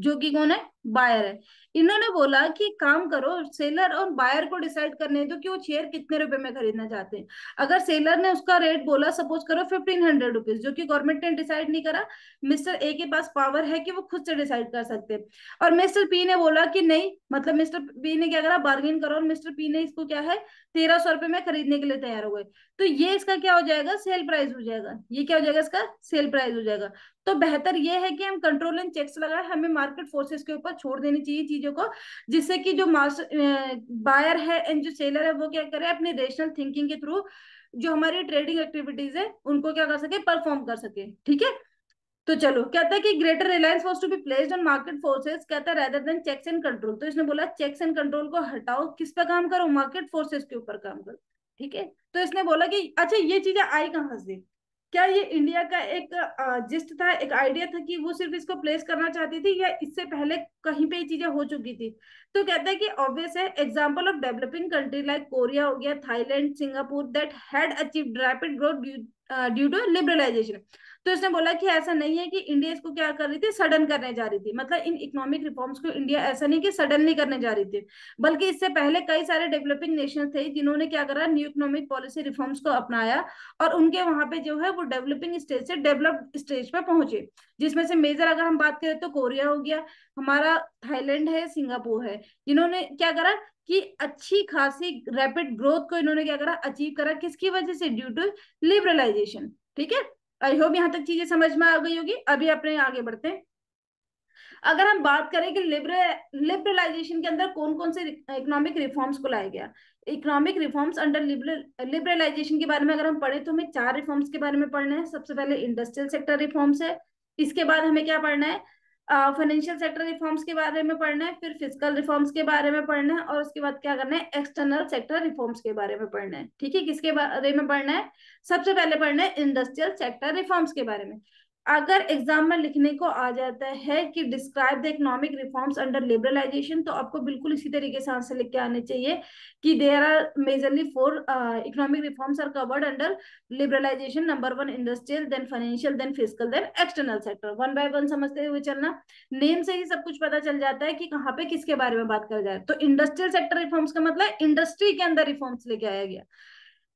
जो कि कौन है बायर है इन्होंने बोला कि काम करो सेलर और बायर को डिसाइड करने दो कि वो शेयर कितने रुपए में खरीदना चाहते हैं अगर सेलर ने उसका रेट बोला सपोज करो फिफ्टीन हंड्रेड रुपीज जो कि गवर्नमेंट ने डिसाइड नहीं करा मिस्टर ए के पास पावर है कि वो खुद से डिसाइड कर सकते हैं और मिस्टर पी ने बोला कि नहीं मतलब मिस्टर पी ने क्या करा बार्गेन करो और मिस्टर पी ने इसको क्या है तेरह सौ रुपए में खरीदने के लिए तैयार हो गए तो ये इसका क्या हो जाएगा सेल प्राइस हो जाएगा ये क्या हो जाएगा इसका सेल प्राइस हो जाएगा तो बेहतर ये है कि हम कंट्रोल एंड चेक्स लगाए हमें मार्केट फोर्सेस के ऊपर छोड़ देनी चाहिए चीजों को जिससे कि जो मास्टर बायर है एंड जो सेलर है वो क्या करे अपने रेशनल थिंकिंग के थ्रू जो हमारी ट्रेडिंग एक्टिविटीज है उनको क्या कर सके परफॉर्म कर सके ठीक है तो चलो कहता है कि greater reliance was to be placed on market forces कहता है rather than checks and control तो इसने बोला चेक्स एंड कंट्रोल को हटाओ किस पे काम करो मार्केट फोर्सेस के ऊपर काम करो ठीक है तो इसने बोला कि अच्छा ये चीजें आई कहां से क्या ये इंडिया का एक जिस्ट था एक आइडिया था कि वो सिर्फ इसको प्लेस करना चाहती थी या इससे पहले कहीं पे चीजें हो चुकी थी तो कहते हैं कि ऑब्वियस है example of developing country like Korea हो गया Thailand Singapore that had achieve rapid growth due to liberalization तो इसने बोला कि ऐसा नहीं है कि इंडिया इसको क्या कर रही थी सडन करने जा रही थी मतलब इन इकोनॉमिक रिफॉर्म्स को इंडिया ऐसा नहीं कि सडनली करने जा रही थी बल्कि इससे पहले कई सारे डेवलपिंग नेशन थे जिन्होंने क्या करा न्यू इकोनॉमिक पॉलिसी रिफॉर्म्स को अपनाया और उनके वहां पे जो है वो डेवलपिंग स्टेज से डेवलप्ड स्टेज पर पहुंचे जिसमें से मेजर अगर हम बात करें तो कोरिया हो गया हमारा थाईलैंड है सिंगापुर है जिन्होंने क्या करा कि अच्छी खासी रैपिड ग्रोथ को इन्होंने क्या करा अचीव करा किसकी वजह से ड्यू टू लिबरलाइजेशन ठीक है आई होप यहाँ तक चीजें समझ में आ गई होगी अभी अपने आगे बढ़ते हैं अगर हम बात करें कि लिबरल लिबरलाइजेशन के अंदर कौन कौन से इकोनॉमिक रिफॉर्म्स को लाया गया economic reforms under liberal liberalization के बारे में अगर हम पढ़े तो हमें चार रिफॉर्म्स के बारे में पढ़ना है सबसे पहले इंडस्ट्रियल सेक्टर रिफॉर्म्स है इसके बाद हमें क्या पढ़ना है फाइनेंशियल सेक्टर रिफॉर्म्स के बारे में पढ़ना है फिर फिजिकल रिफॉर्म्स के बारे में पढ़ना है और उसके बाद क्या करना है एक्सटर्नल सेक्टर रिफॉर्म्स के बारे में पढ़ना है ठीक है किसके बारे में पढ़ना है सबसे पहले पढ़ना है इंडस्ट्रियल सेक्टर रिफॉर्म्स के बारे में अगर एग्जाम में लिखने को आ जाता है कि describe the economic reforms under liberalization तो आपको बिल्कुल इसी तरीके से आंसर लिख के आने चाहिए कि there are majorly four economic reforms are covered under liberalization number one industrial then financial then physical then external sector one by one समझते हुए चलना नेम से ही सब कुछ पता चल जाता है कि कहाँ पे किसके बारे में बात कर जाए तो इंडस्ट्रियल सेक्टर रिफॉर्म्स का मतलब इंडस्ट्री के अंदर रिफॉर्म्स लेके आया गया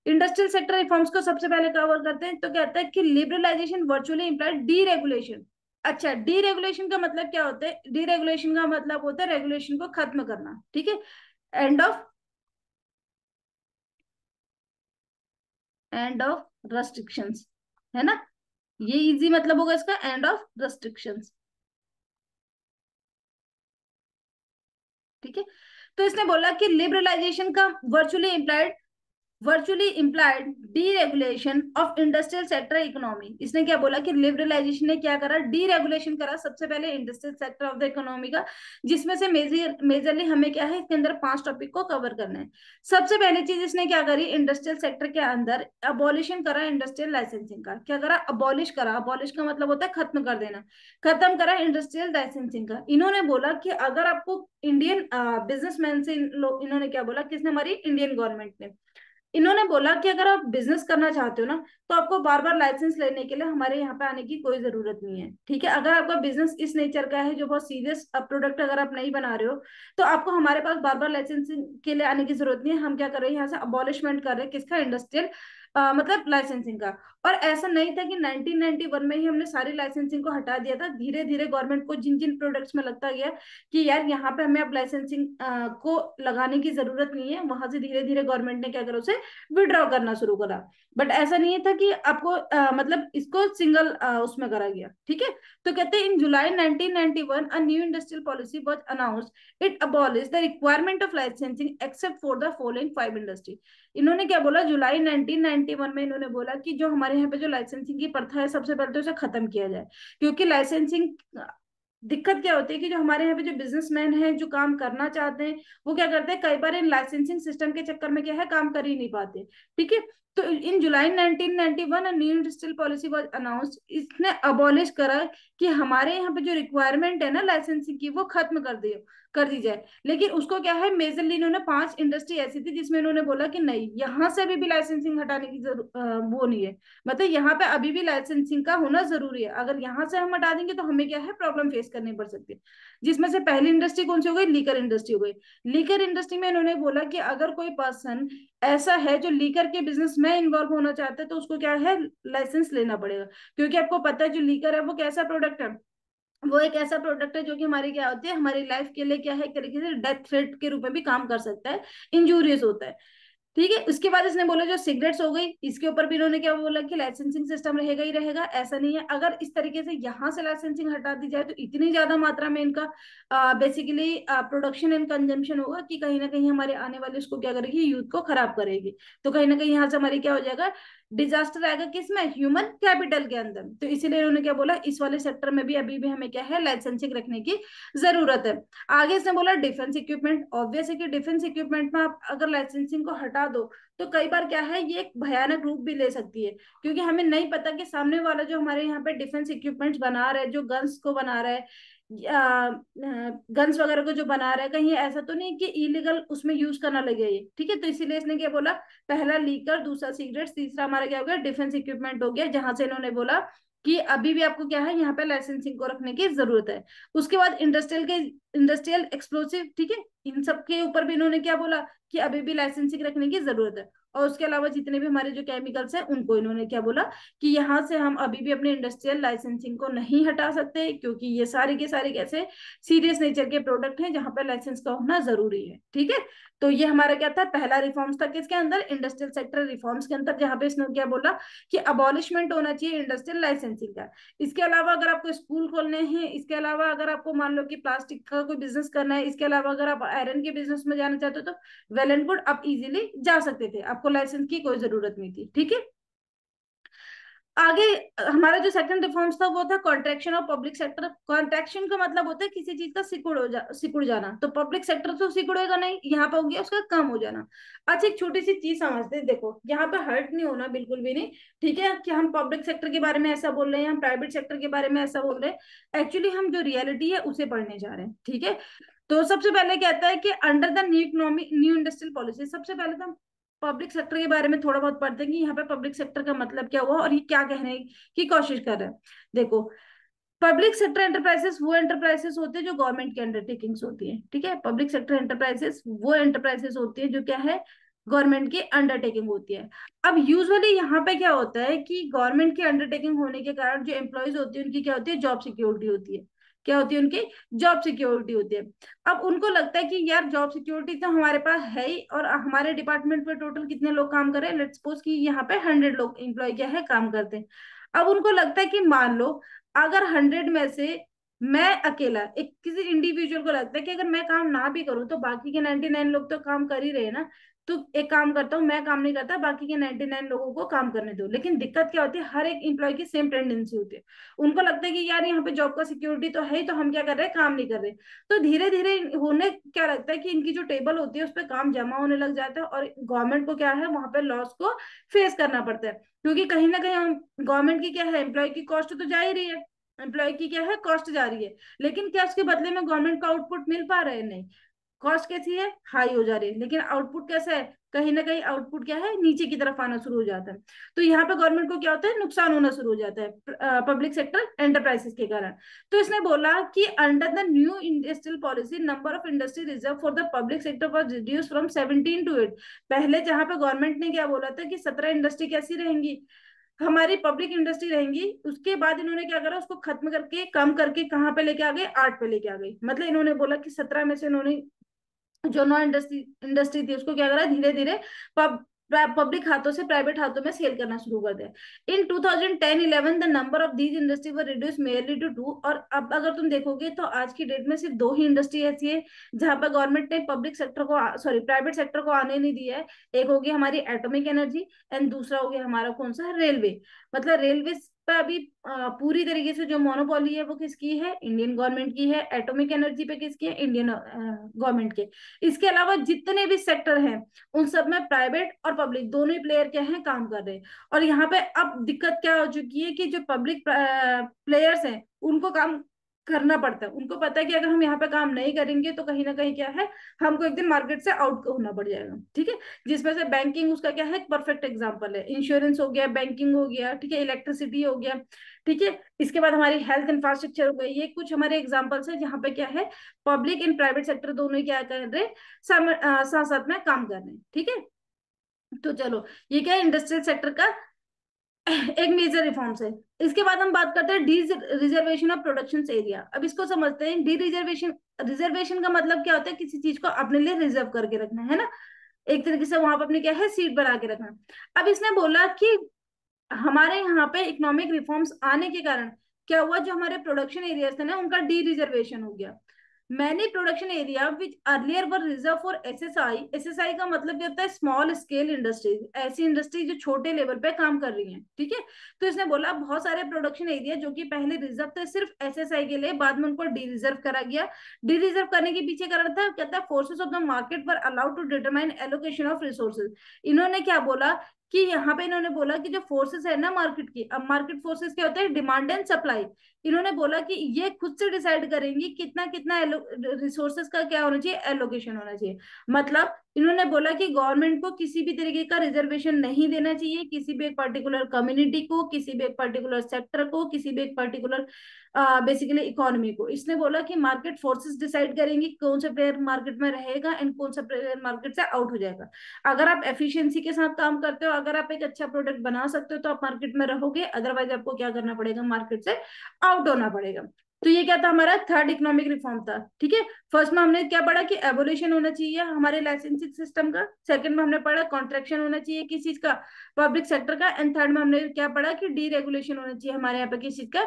इंडस्ट्रियल सेक्टर रिफॉर्म्स को सबसे पहले कवर करते हैं तो कहते हैं कि लिबरलाइजेशन वर्चुअली इंप्लाइड डीरेगुलेशन अच्छा डीरेगुलेशन का मतलब क्या होता है डीरेगुलेशन का मतलब होता है रेगुलेशन को खत्म करना ठीक है end of end of restrictions है ना ये इजी मतलब होगा इसका एंड ऑफ रेस्ट्रिक्शंस ठीक है तो इसने बोला कि लिबरलाइजेशन का virtually implied virtually implied deregulation of industrial sector economy इसने क्या बोला कि लिबरलाइजेशन ने क्या करा डीरेगुलेशन करा सबसे पहले industrial sector of the economy का जिसमें से मेजरली हमें क्या है इसके अंदर पांच टॉपिक को कवर करना है सबसे पहली चीज इसने क्या करी इंडस्ट्रियल सेक्टर के अंदर अबॉलिशन करा इंडस्ट्रियल लाइसेंसिंग का क्या करा अबॉलिश करा अबॉलिश का मतलब होता है खत्म कर देना खत्म करा इंडस्ट्रियल लाइसेंसिंग का इन्होंने बोला कि अगर आपको इंडियन बिजनेसमैन से इन्होंने क्या बोला किसने हमारी इंडियन गवर्नमेंट ने इन्होंने बोला कि अगर आप बिजनेस करना चाहते हो ना तो आपको बार बार लाइसेंस लेने के लिए हमारे यहाँ पे आने की कोई जरूरत नहीं है ठीक है अगर आपका बिजनेस इस नेचर का है जो बहुत सीरियस प्रोडक्ट अगर आप नहीं बना रहे हो तो आपको हमारे पास बार बार लाइसेंस के लिए आने की जरूरत नहीं है हम क्या कर रहे हैं यहाँ से अबॉलिशमेंट कर रहे हैं किसका इंडस्ट्रियल मतलब लाइसेंसिंग का और ऐसा नहीं था कि 1991 में ही हमने सारी लाइसेंसिंग को हटा दिया था धीरे धीरे गवर्नमेंट को जिन जिन प्रोडक्ट्स में लगता गया कि यार यहाँ पे हमें अब लाइसेंसिंग को लगाने की जरूरत नहीं है वहां से धीरे धीरे गवर्नमेंट ने क्या करा उसे विड्रॉ करना शुरू करा बट ऐसा नहीं था कि आपको आ, मतलब इसको सिंगल आ, उसमें करा गया ठीक है तो कहते हैं in July 1991 a new industrial policy was announce it abolish the requirement of licensing except for the following five industry इन्होंने क्या बोला जुलाई 1991 में इन्होंने बोला कि जो हमारे हमारे यहाँ पे जो लाइसेंसिंग की प्रथा है सबसे पहले तो उसे खत्म किया जाए क्योंकि लाइसेंसिंग दिक्कत क्या होती है कि जो हमारे यहाँ पे जो बिजनेसमैन हैं जो काम करना चाहते हैं वो क्या करते हैं कई बार इन लाइसेंसिंग सिस्टम के चक्कर में क्या है काम कर ही नहीं पाते ठीक है तो in July 1991 a new industrial policy was announce इसने अबॉलिश करा कि हमारे यहाँ पे जो रिक्वायरमेंट है ना लाइसेंसिंग की वो खत्म कर दियो कर दी जाए लेकिन उसको क्या है मेजरली इन्होंने पांच इंडस्ट्री ऐसी थी जिसमें इन्होंने बोला कि नहीं यहाँ से अभी भी लाइसेंसिंग हटाने की वो नहीं है मतलब यहाँ पे अभी भी लाइसेंसिंग का होना जरूरी है अगर यहाँ से हम हटा देंगे तो हमें क्या है प्रॉब्लम फेस करनी पड़ सकती है जिसमें से पहली इंडस्ट्री कौन सी हो गई लीकर इंडस्ट्री हो गई लीकर इंडस्ट्री में इन्होंने बोला कि अगर कोई पर्सन ऐसा है जो लीकर के बिजनेस में इन्वॉल्व होना चाहते हैं तो उसको क्या है लाइसेंस लेना पड़ेगा क्योंकि आपको पता है जो लीकर है वो कैसा प्रोडक्ट है वो एक ऐसा प्रोडक्ट है जो कि हमारी क्या होती है हमारी लाइफ के लिए क्या है एक तरीके से डेथ थ्रेट के रूप में भी काम कर सकता है इंजूरियस होता है ठीक है उसके बाद इसने बोला जो सिगरेट्स हो गई इसके ऊपर भी इन्होंने क्या बोला कि लाइसेंसिंग सिस्टम रहेगा ही रहेगा ऐसा नहीं है अगर इस तरीके से यहाँ से लाइसेंसिंग हटा दी जाए तो इतनी ज्यादा मात्रा में इनका आ, बेसिकली प्रोडक्शन एंड कंजम्पशन होगा कि कहीं ना कहीं हमारे आने वाले उसको क्या करेगी यूथ को खराब करेगी तो कहीं ना कहीं यहाँ से हमारे क्या हो जाएगा डिजास्टर आएगा किस में ह्यूमन कैपिटल के अंदर तो इसीलिए उन्होंने क्या बोला इस वाले सेक्टर में भी अभी भी हमें क्या है लाइसेंसिंग रखने की जरूरत है आगे इसने बोला डिफेंस इक्विपमेंट ऑब्वियस है कि डिफेंस इक्विपमेंट में आप अगर लाइसेंसिंग को हटा दो तो कई बार क्या है ये एक भयानक रूप भी ले सकती है क्योंकि हमें नहीं पता कि सामने वाला जो हमारे यहाँ पे डिफेंस इक्विपमेंट बना रहा है जो गन्स को बना रहा है गन्स वगैरह को जो बना रहे कहीं ऐसा तो नहीं कि इलीगल उसमें यूज करना लगे ये ठीक है तो इसीलिए इसने क्या बोला पहला लीकर दूसरा सिगरेट तीसरा हमारा क्या हो गया डिफेंस इक्विपमेंट हो गया जहां से इन्होंने बोला कि अभी भी आपको क्या है यहाँ पे लाइसेंसिंग को रखने की जरूरत है उसके बाद इंडस्ट्रियल के इंडस्ट्रियल एक्सप्लोसिव ठीक है इन सब के ऊपर भी इन्होंने क्या बोला कि अभी भी लाइसेंसिंग रखने की जरूरत है और उसके अलावा जितने भी हमारे जो केमिकल्स हैं उनको इन्होंने क्या बोला कि यहाँ से हम अभी भी अपने इंडस्ट्रियल लाइसेंसिंग को नहीं हटा सकते क्योंकि ये सारे के सारे कैसे सीरियस नेचर के प्रोडक्ट हैं जहाँ पर लाइसेंस का होना जरूरी है ठीक है तो ये हमारा क्या था पहला रिफॉर्म्स था किसके अंदर इंडस्ट्रियल सेक्टर रिफॉर्म्स के अंदर जहाँ पे इसने क्या बोला कि अबॉलिशमेंट होना चाहिए इंडस्ट्रियल लाइसेंसिंग का इसके अलावा अगर आपको स्कूल खोलने हैं इसके अलावा अगर आपको मान लो कि प्लास्टिक का कोई बिजनेस करना है इसके अलावा अगर आप आयरन के बिजनेस में जाना चाहते हो तो वेल एंड गुड आप इजिली जा सकते थे आप आपको लाइसेंस की कोई जरूरत नहीं थी ठीक है आगे हमारा जो सेकंड रिफॉर्म्स था वो था contraction of public sector contraction का मतलब होता है किसी चीज का सिकुड़ हो जा सिकुड़ जाना तो पब्लिक सेक्टर तो सिकुड़ेगा नहीं यहाँ पर हो गया उसका कम हो जाना अच्छा एक छोटी सी चीज समझते हैं देखो यहाँ पे हर्ट नहीं होना बिल्कुल भी नहीं ठीक है कि हम पब्लिक सेक्टर के बारे में ऐसा बोल रहे हैं हम प्राइवेट सेक्टर के बारे में ऐसा बोल रहे हैं एक्चुअली हम जो रियलिटी है उसे पढ़ने जा रहे हैं ठीक है तो सबसे पहले कहता है कि under the new economy new industrial policy सबसे पहले तो हम पब्लिक सेक्टर के बारे में थोड़ा बहुत पढ़ देंगे यहाँ पे पब्लिक सेक्टर का मतलब क्या हुआ और ये क्या कहने की कोशिश कर रहे हैं देखो पब्लिक सेक्टर एंटरप्राइजेस वो एंटरप्राइजेस होते हैं जो गवर्नमेंट के अंडरटेकिंग होती है ठीक है पब्लिक सेक्टर एंटरप्राइजेस वो एंटरप्राइजेस होती है जो क्या है गवर्नमेंट की अंडरटेकिंग होती है अब यूजुअली यहाँ पे क्या होता है कि गवर्नमेंट की अंडरटेकिंग होने के कारण जो एम्प्लॉयज होती है उनकी क्या होती है जॉब सिक्योरिटी होती है क्या होती है उनकी जॉब सिक्योरिटी होती है अब उनको लगता है कि यार जॉब सिक्योरिटी तो हमारे पास है ही और हमारे डिपार्टमेंट पे टोटल कितने लोग काम कर रहे हैं लेट्स सपोज कि यहाँ पे हंड्रेड लोग इंप्लॉय क्या है काम करते हैं अब उनको लगता है कि मान लो अगर हंड्रेड में से मैं अकेला एक किसी इंडिविजुअल को लगता है कि अगर मैं काम ना भी करूं तो बाकी के नाइनटी नाइन लोग तो काम कर ही रहे ना तो एक काम करता हूँ मैं काम नहीं करता बाकी के 99 लोगों को काम करने दो लेकिन दिक्कत क्या होती है हर एक एम्प्लॉय की सेम टेंडेंसी होती है उनको लगता है कि यार यहाँ पे जॉब का सिक्योरिटी तो है ही तो हम क्या कर रहे हैं काम नहीं कर रहे तो धीरे धीरे होने क्या लगता है कि इनकी जो टेबल होती है उस पर काम जमा होने लग जाता है और गवर्नमेंट को क्या है वहां पर लॉस को फेस करना पड़ता है क्योंकि कहीं ना कहीं गवर्नमेंट की क्या है एम्प्लॉय की कॉस्ट तो जा ही रही है एम्प्लॉय की क्या है कॉस्ट जा रही है लेकिन क्या उसके बदले में गवर्नमेंट का आउटपुट मिल पा रहा है नहीं कॉस्ट कैसी है हाई हो जा रही है लेकिन आउटपुट कैसा है कहीं ना कहीं आउटपुट क्या है नीचे की तरफ आना शुरू हो जाता है तो यहाँ पे गवर्नमेंट को क्या होता है नुकसान होना शुरू हो जाता है पब्लिक सेक्टर एंटरप्राइजेस के कारण तो इसने बोला कि under the new industrial policy number of industry reserve for the public sector was reduce from seventeen to eight पहले जहां पर गवर्नमेंट ने क्या बोला था कि सत्रह इंडस्ट्री कैसी रहेंगी हमारी पब्लिक इंडस्ट्री रहेंगी उसके बाद इन्होंने क्या करा उसको खत्म करके कम करके कहाँ पे लेके आ गए आठ पे लेके आ गई मतलब इन्होंने बोला कि सत्रह में से इन्होंने जो नॉन इंडस्ट्री इंडस्ट्री थी उसको क्या करा धीरे धीरे पब्लिक हाथों से प्राइवेट हाथों में सेल करना शुरू कर दिया in 2010-11 the number of these industry were reduce merely to two और अब अगर तुम देखोगे तो आज की डेट में सिर्फ दो ही इंडस्ट्री ऐसी है जहां पर गवर्नमेंट ने पब्लिक सेक्टर को सॉरी प्राइवेट सेक्टर को आने नहीं दिया है एक होगी हमारी एटोमिक एनर्जी एंड दूसरा हो गया हमारा कौन सा रेलवे मतलब रेलवे पर अभी पूरी तरीके से जो मोनोपोली है वो किसकी है इंडियन गवर्नमेंट की है एटॉमिक एनर्जी पे किसकी है इंडियन गवर्नमेंट के इसके अलावा जितने भी सेक्टर हैं उन सब में प्राइवेट और पब्लिक दोनों ही प्लेयर क्या हैं काम कर रहे हैं और यहाँ पे अब दिक्कत क्या हो चुकी है कि जो पब्लिक प्लेयर्स हैं उनको काम करना पड़ता है उनको पता है कि अगर हम यहाँ पे काम नहीं करेंगे तो कहीं ना कहीं क्या है हमको एक दिन मार्केट से आउट होना पड़ जाएगा ठीक है जिसमें से बैंकिंग उसका क्या है परफेक्ट एग्जाम्पल है इंश्योरेंस हो गया बैंकिंग हो गया ठीक है इलेक्ट्रिसिटी हो गया ठीक है इसके बाद हमारी हेल्थ इंफ्रास्ट्रक्चर हो गई ये कुछ हमारे एग्जाम्पल्स है जहाँ पे क्या है पब्लिक एंड प्राइवेट सेक्टर दोनों क्या कर रहे साथ साथ में काम कर रहे हैं ठीक है तो चलो ये क्या इंडस्ट्रियल सेक्टर का एक मेजर रिफॉर्म्स है इसके बाद हम बात करते हैं dereservation of production area अब इसको समझते हैं डी रिजर्वेशन रिजर्वेशन का मतलब क्या होता है किसी चीज को अपने लिए रिजर्व करके रखना है ना एक तरीके से वहां पर अपने क्या है सीट बना के रखना अब इसने बोला कि हमारे यहाँ पे इकोनॉमिक रिफॉर्म्स आने के कारण क्या हुआ जो हमारे प्रोडक्शन एरियाज थे ना उनका डी रिजर्वेशन हो गया many production area which earlier were reserve for S I का मतलब ये होता है स्मॉल स्केल इंडस्ट्रीज ऐसी इंडस्ट्री जो छोटे लेवल पे काम कर रही हैं ठीक है तो इसने बोला बहुत सारे प्रोडक्शन एरिया जो कि पहले रिजर्व थे सिर्फ आई के लिए बाद में उनको डी रिजर्व करा गया डी रिजर्व करने के पीछे कारण था कहता है forces of the market were allowed to determine allocation of resources इन्होंने क्या बोला कि यहाँ पे इन्होंने बोला कि जो फोर्सेस है ना मार्केट की अब मार्केट फोर्सेस क्या होते हैं डिमांड एंड सप्लाई इन्होंने बोला कि ये खुद से डिसाइड करेंगी कितना कितना रिसोर्सेस का क्या होना चाहिए एलोकेशन होना चाहिए मतलब इन्होंने बोला कि गवर्नमेंट को किसी भी तरीके का रिजर्वेशन नहीं देना चाहिए किसी भी एक पर्टिकुलर कम्युनिटी को किसी भी एक पर्टिकुलर सेक्टर को किसी भी एक पर्टिकुलर बेसिकली इकोनॉमी को इसने बोला कि मार्केट फोर्सेस डिसाइड करेंगे कौन सा प्लेयर मार्केट में रहेगा एंड कौन सा प्लेयर मार्केट से आउट हो जाएगा अगर आप एफिशियंसी के साथ काम करते हो अगर आप एक अच्छा प्रोडक्ट बना सकते हो तो आप मार्केट में रहोगे अदरवाइज आपको क्या करना पड़ेगा मार्केट से आउट होना पड़ेगा तो ये क्या था हमारा थर्ड इकोनॉमिक रिफॉर्म था ठीक है फर्स्ट में हमने क्या पढ़ा कि एवोल्यूशन होना चाहिए हमारे लाइसेंसिंग सिस्टम का सेकंड में हमने पढ़ा कॉन्ट्रेक्शन होना चाहिए किस चीज का पब्लिक सेक्टर का एंड थर्ड में हमने क्या पढ़ा कि डीरेगुलेशन होना चाहिए हमारे यहाँ पे किस चीज का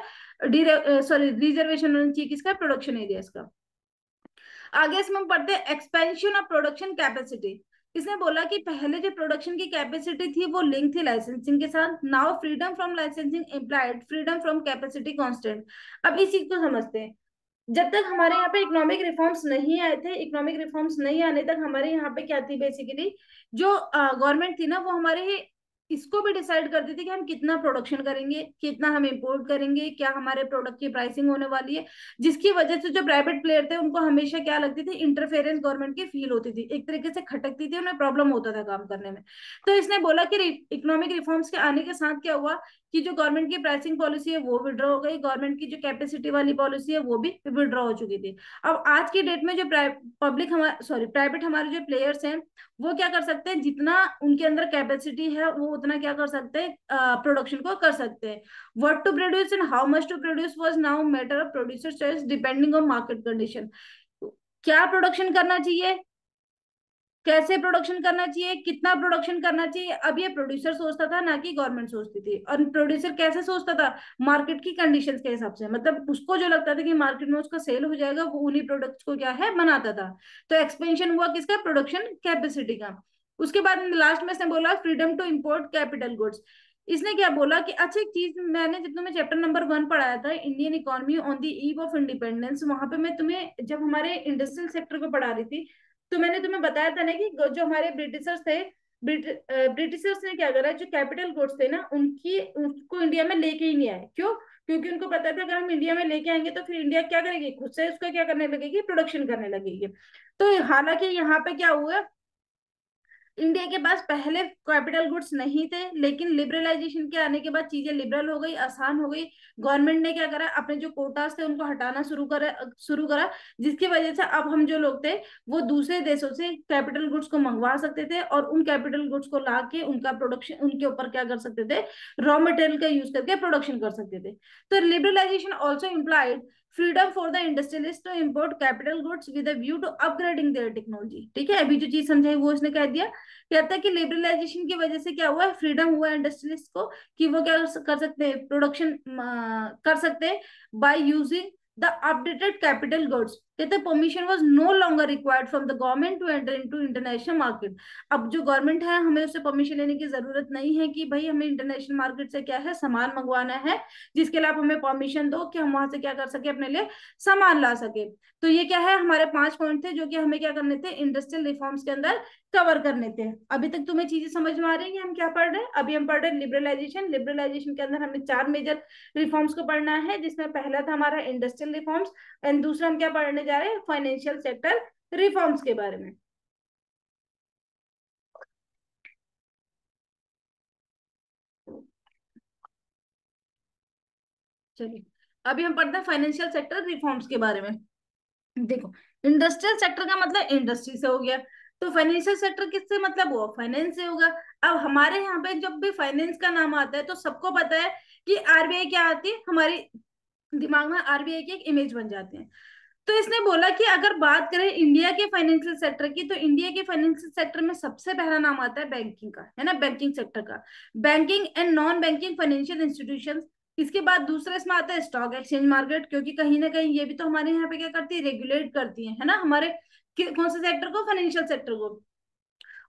डी सॉरी रिजर्वेशन होना चाहिए किसका प्रोडक्शन एरिया का आगे इसमें हम पढ़ते हैं एक्सपेंशन ऑफ प्रोडक्शन कैपेसिटी इसने बोला कि पहले जो प्रोडक्शन की कैपेसिटी थी वो लिंक थी लाइसेंसिंग के साथ now freedom from licensing implied freedom from capacity constant अब इस चीज को समझते हैं जब तक हमारे यहाँ पे इकोनॉमिक रिफॉर्म्स नहीं आए थे इकोनॉमिक रिफॉर्म्स नहीं आने तक हमारे यहाँ पे क्या थी बेसिकली जो गवर्नमेंट थी ना वो हमारे इसको भी डिसाइड करते थे कि हम कितना प्रोडक्शन करेंगे कितना हम इम्पोर्ट करेंगे क्या हमारे प्रोडक्ट की प्राइसिंग होने वाली है जिसकी वजह से जो प्राइवेट प्लेयर थे उनको हमेशा क्या लगती थी इंटरफेरेंस गवर्नमेंट की फील होती थी एक तरीके से खटकती थी उन्हें प्रॉब्लम होता था काम करने में तो इसने बोला कि इकोनॉमिक रिफॉर्म्स के आने के साथ क्या हुआ कि जो गवर्नमेंट की प्राइसिंग पॉलिसी है वो विड्रॉ हो गई गवर्नमेंट की जो कैपेसिटी वाली पॉलिसी है वो भी विड्रॉ हो चुकी थी अब आज की डेट में जो पब्लिक हमारे सॉरी प्राइवेट हमारे जो प्लेयर्स हैं वो क्या कर सकते हैं जितना उनके अंदर कैपेसिटी है वो उतना क्या कर सकते हैं प्रोडक्शन को कर सकते हैं what to produce and how much to produce was now matter of producer choice depending on market condition क्या प्रोडक्शन करना चाहिए कैसे प्रोडक्शन करना चाहिए कितना प्रोडक्शन करना चाहिए अब ये प्रोड्यूसर सोचता था ना कि गवर्नमेंट सोचती थी और प्रोड्यूसर कैसे सोचता था मार्केट की कंडीशंस के हिसाब से मतलब उसको जो लगता था कि मार्केट में उसका सेल हो जाएगा वो उन्हीं प्रोडक्ट्स को क्या है बनाता था तो एक्सपेंशन हुआ किसका प्रोडक्शन कैपेसिटी का उसके बाद लास्ट में इसने बोला freedom to import capital goods इसने क्या बोला कि अच्छा एक चीज मैंने जब तुम्हें चैप्टर नंबर वन पढ़ाया था Indian economy on the eve of independence वहां पे मैं तुम्हें जब हमारे इंडस्ट्रियल सेक्टर को पढ़ा रही थी तो मैंने तुम्हें बताया था ना कि जो हमारे ब्रिटिशर्स थे ब्रिटिशर्स ने क्या करा जो कैपिटल गुड्स थे ना उनकी उसको इंडिया में लेके ही नहीं आए क्यों क्योंकि उनको पता था अगर हम इंडिया में लेके आएंगे तो फिर इंडिया क्या करेगी खुद से उसका क्या करने लगेगी प्रोडक्शन करने लगेगी तो हालांकि यहाँ पे क्या हुआ इंडिया के पास पहले कैपिटल गुड्स नहीं थे लेकिन लिबरलाइजेशन के आने के बाद चीजें लिबरल हो गई आसान हो गई गवर्नमेंट ने क्या करा अपने जो कोटास थे उनको हटाना शुरू कर शुरू करा जिसकी वजह से अब हम जो लोग थे वो दूसरे देशों से कैपिटल गुड्स को मंगवा सकते थे और उन कैपिटल गुड्स को ला के उनका प्रोडक्शन उनके ऊपर क्या कर सकते थे रॉ मटेरियल का यूज करके प्रोडक्शन कर सकते थे तो liberalisation also implied freedom for the industrialist to import capital goods with view to upgrading their technology ठीक है अभी जो चीज समझाई वो उसने कह दिया कहता है कि लिबरलाइजेशन की वजह से क्या हुआ है फ्रीडम हुआ है इंडस्ट्रियलिस्ट को कि वो क्या कर सकते हैं प्रोडक्शन कर सकते हैं by using the updated capital goods कहते तो permission was no longer required from the government to enter into international market अब जो गवर्नमेंट है हमें उससे परमिशन लेने की जरूरत नहीं है कि भाई हमें इंटरनेशनल मार्केट से क्या है सामान मंगवाना है जिसके लिए आप हमें परमिशन दो कि हम वहां से क्या कर सके अपने लिए सामान ला सके तो ये क्या है हमारे पांच पॉइंट थे जो कि हमें क्या करने थे इंडस्ट्रियल रिफॉर्म्स के अंदर कवर करने थे अभी तक तुम्हें चीजें समझ में आ रही है हम क्या पढ़ रहे हैं अभी हम पढ़ रहे हैं लिबरलाइजेशन लिबरलाइजेशन के अंदर हमें चार मेजर रिफॉर्म्स को पढ़ना है जिसमें पहला था हमारा इंडस्ट्रियल रिफॉर्म्स एंड दूसरा हम क्या पढ़ रहे करने जा रहे हैं फाइनेंशियल सेक्टर रिफॉर्म्स के बारे में चलिए अभी हम पढ़ते हैं फाइनेंशियल सेक्टर रिफॉर्म्स के बारे में देखो इंडस्ट्रियल सेक्टर का मतलब इंडस्ट्री से हो गया तो फाइनेंशियल सेक्टर किससे मतलब हुआ फाइनेंस से होगा अब हमारे यहाँ पे जब भी फाइनेंस का नाम आता है तो सबको पता है कि आरबीआई क्या आती है हमारे दिमाग में आरबीआई की एक इमेज बन जाती है तो इसने बोला कि अगर बात करें इंडिया के फाइनेंशियल सेक्टर की तो इंडिया के फाइनेंशियल सेक्टर में सबसे पहला नाम आता है बैंकिंग का है ना बैंकिंग सेक्टर का banking and non banking financial institution इसके बाद दूसरा इसमें आता है स्टॉक एक्सचेंज मार्केट क्योंकि कहीं ना कहीं ये भी तो हमारे यहाँ पे क्या करती है रेगुलेट करती है, है ना हमारे कौन से सेक्टर को फाइनेंशियल सेक्टर को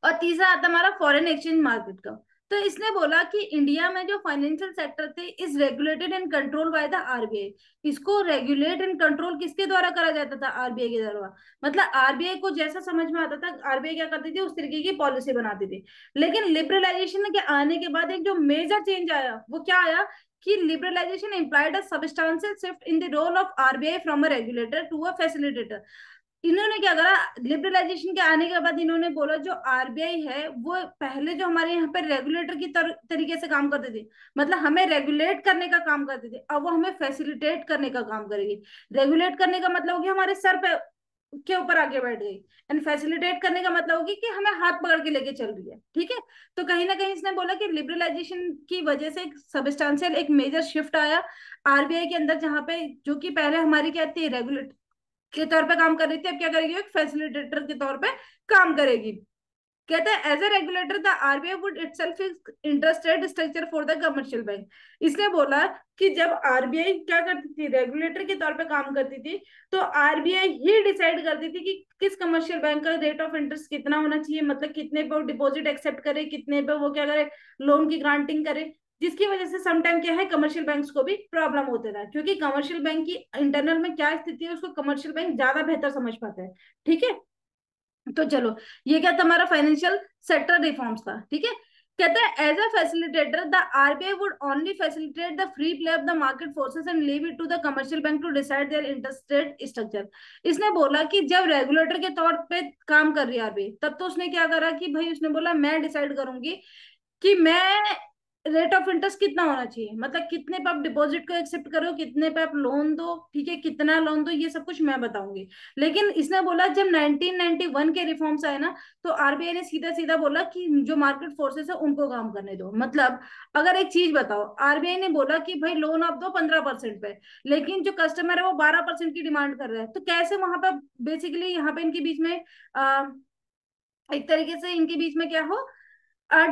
और तीसरा आता है हमारा फॉरेन एक्सचेंज मार्केट का तो इसने बोला कि इंडिया में जो फाइनेंशियल सेक्टर थे is regulated and control by the RBI इसको रेगुलेट एंड कंट्रोल किसके द्वारा करा जाता था आरबीआई के द्वारा मतलब आरबीआई को जैसा समझ में आता था आरबीआई क्या करती थी उस तरीके की पॉलिसी बनाती थी लेकिन लिबरलाइजेशन के आने के बाद एक जो मेजर चेंज आया वो क्या आया कि liberalisation implied a substantial shift in the role of RBI from a regulator to a facilitator इन्होंने क्या करा लिबरलाइजेशन के आने के बाद इन्होंने बोला जो आरबीआई है वो पहले जो हमारे यहाँ पे रेगुलेटर की तर, तरीके से काम करते थे मतलब हमें रेगुलेट करने का काम करते थे अब वो हमें फैसिलिटेट करने का काम करेगी रेगुलेट करने का मतलब होगी हमारे सर पे के ऊपर आगे बैठ गई एंड फैसिलिटेट करने का मतलब होगी कि हमें हाथ पकड़ के लेके चल रही है ठीक है तो कहीं ना कहीं इसने बोला कि लिबरलाइजेशन की वजह से सबस्टांशियल एक मेजर शिफ्ट आया आरबीआई के अंदर जहाँ पे जो कि पहले हमारी क्या थी रेगुलेट के तौर पे काम कर रही थी अब क्या करेगी एक फैसिलिटेटर के तौर पे काम करेगी कहते हैं as a regulator the RBI would itself interested structure for the commercial bank इसने बोला कि जब आरबीआई क्या करती थी रेगुलेटर के तौर पे काम करती थी तो आरबीआई ही डिसाइड करती थी कि किस कमर्शियल बैंक का रेट ऑफ इंटरेस्ट कितना होना चाहिए मतलब कितने पे वो डिपॉजिट एक्सेप्ट करे कितने पे वो क्या करे लोन की ग्रांटिंग करे जिसकी वजह से समटाइम क्या है कमर्शियल बैंक्स को भी प्रॉब्लम होता था क्योंकि कमर्शियल बैंक की इंटरनल में क्या स्थिति है उसको कमर्शियल बैंक ज्यादा बेहतर समझ पाते हैं ठीक है तो चलो ये क्या था हमारा फाइनेंशियल सेक्टर रिफॉर्म्स था ठीक है कहते हैं as a facilitator the RBI would only facilitate the free play of the market forces and leave it to the commercial bank to decide their interest rate structure इसने बोला कि जब regulator के तौर पे काम कर रही है आरबीआई तब तो उसने क्या करा कि भाई उसने बोला मैं डिसाइड करूंगी कि मैं रेट ऑफ इंटरेस्ट कितना होना चाहिए मतलब कितने पे आप डिपॉजिट को एक्सेप्ट करो कितने पे आप लोन दो ठीक है कितना लोन दो ये सब कुछ मैं बताऊंगी लेकिन इसने बोला जब 1991 के रिफॉर्म्स आए ना तो आरबीआई ने सीधा सीधा बोला कि जो मार्केट फोर्सेस है उनको काम करने दो मतलब अगर एक चीज बताओ आरबीआई ने बोला कि भाई लोन आप दो पंद्रह पे लेकिन जो कस्टमर है वो बारह की डिमांड कर रहे हैं तो कैसे वहां पर बेसिकली यहाँ पे इनके बीच में आ, एक तरीके से इनके बीच में क्या हो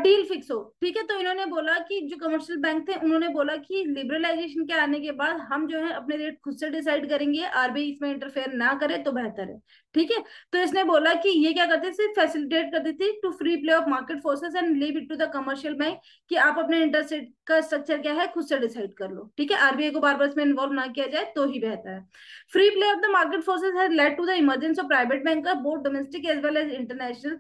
डील फिक्स हो ठीक है तो इन्होंने बोला कि जो कमर्शियल बैंक थे उन्होंने बोला कि लिबरलाइजेशन के आने के बाद हम जो है अपने रेट खुद से डिसाइड करेंगे आरबीआई इसमें इंटरफेयर ना करे तो बेहतर है ठीक है तो इसने बोला कि ये क्या करते थे फैसिलिटेट करती थी to free play of market forces and leave it to the commercial bank की आप अपने इंटरेस्ट रेट का स्ट्रक्चर क्या है खुद से डिसाइड कर लो ठीक है आरबीआई को बार बार इसमें इन्वॉल्व ना किया जाए तो ही बेहतर है free play of the market forces led to the emergence of private bank both domestic as well as international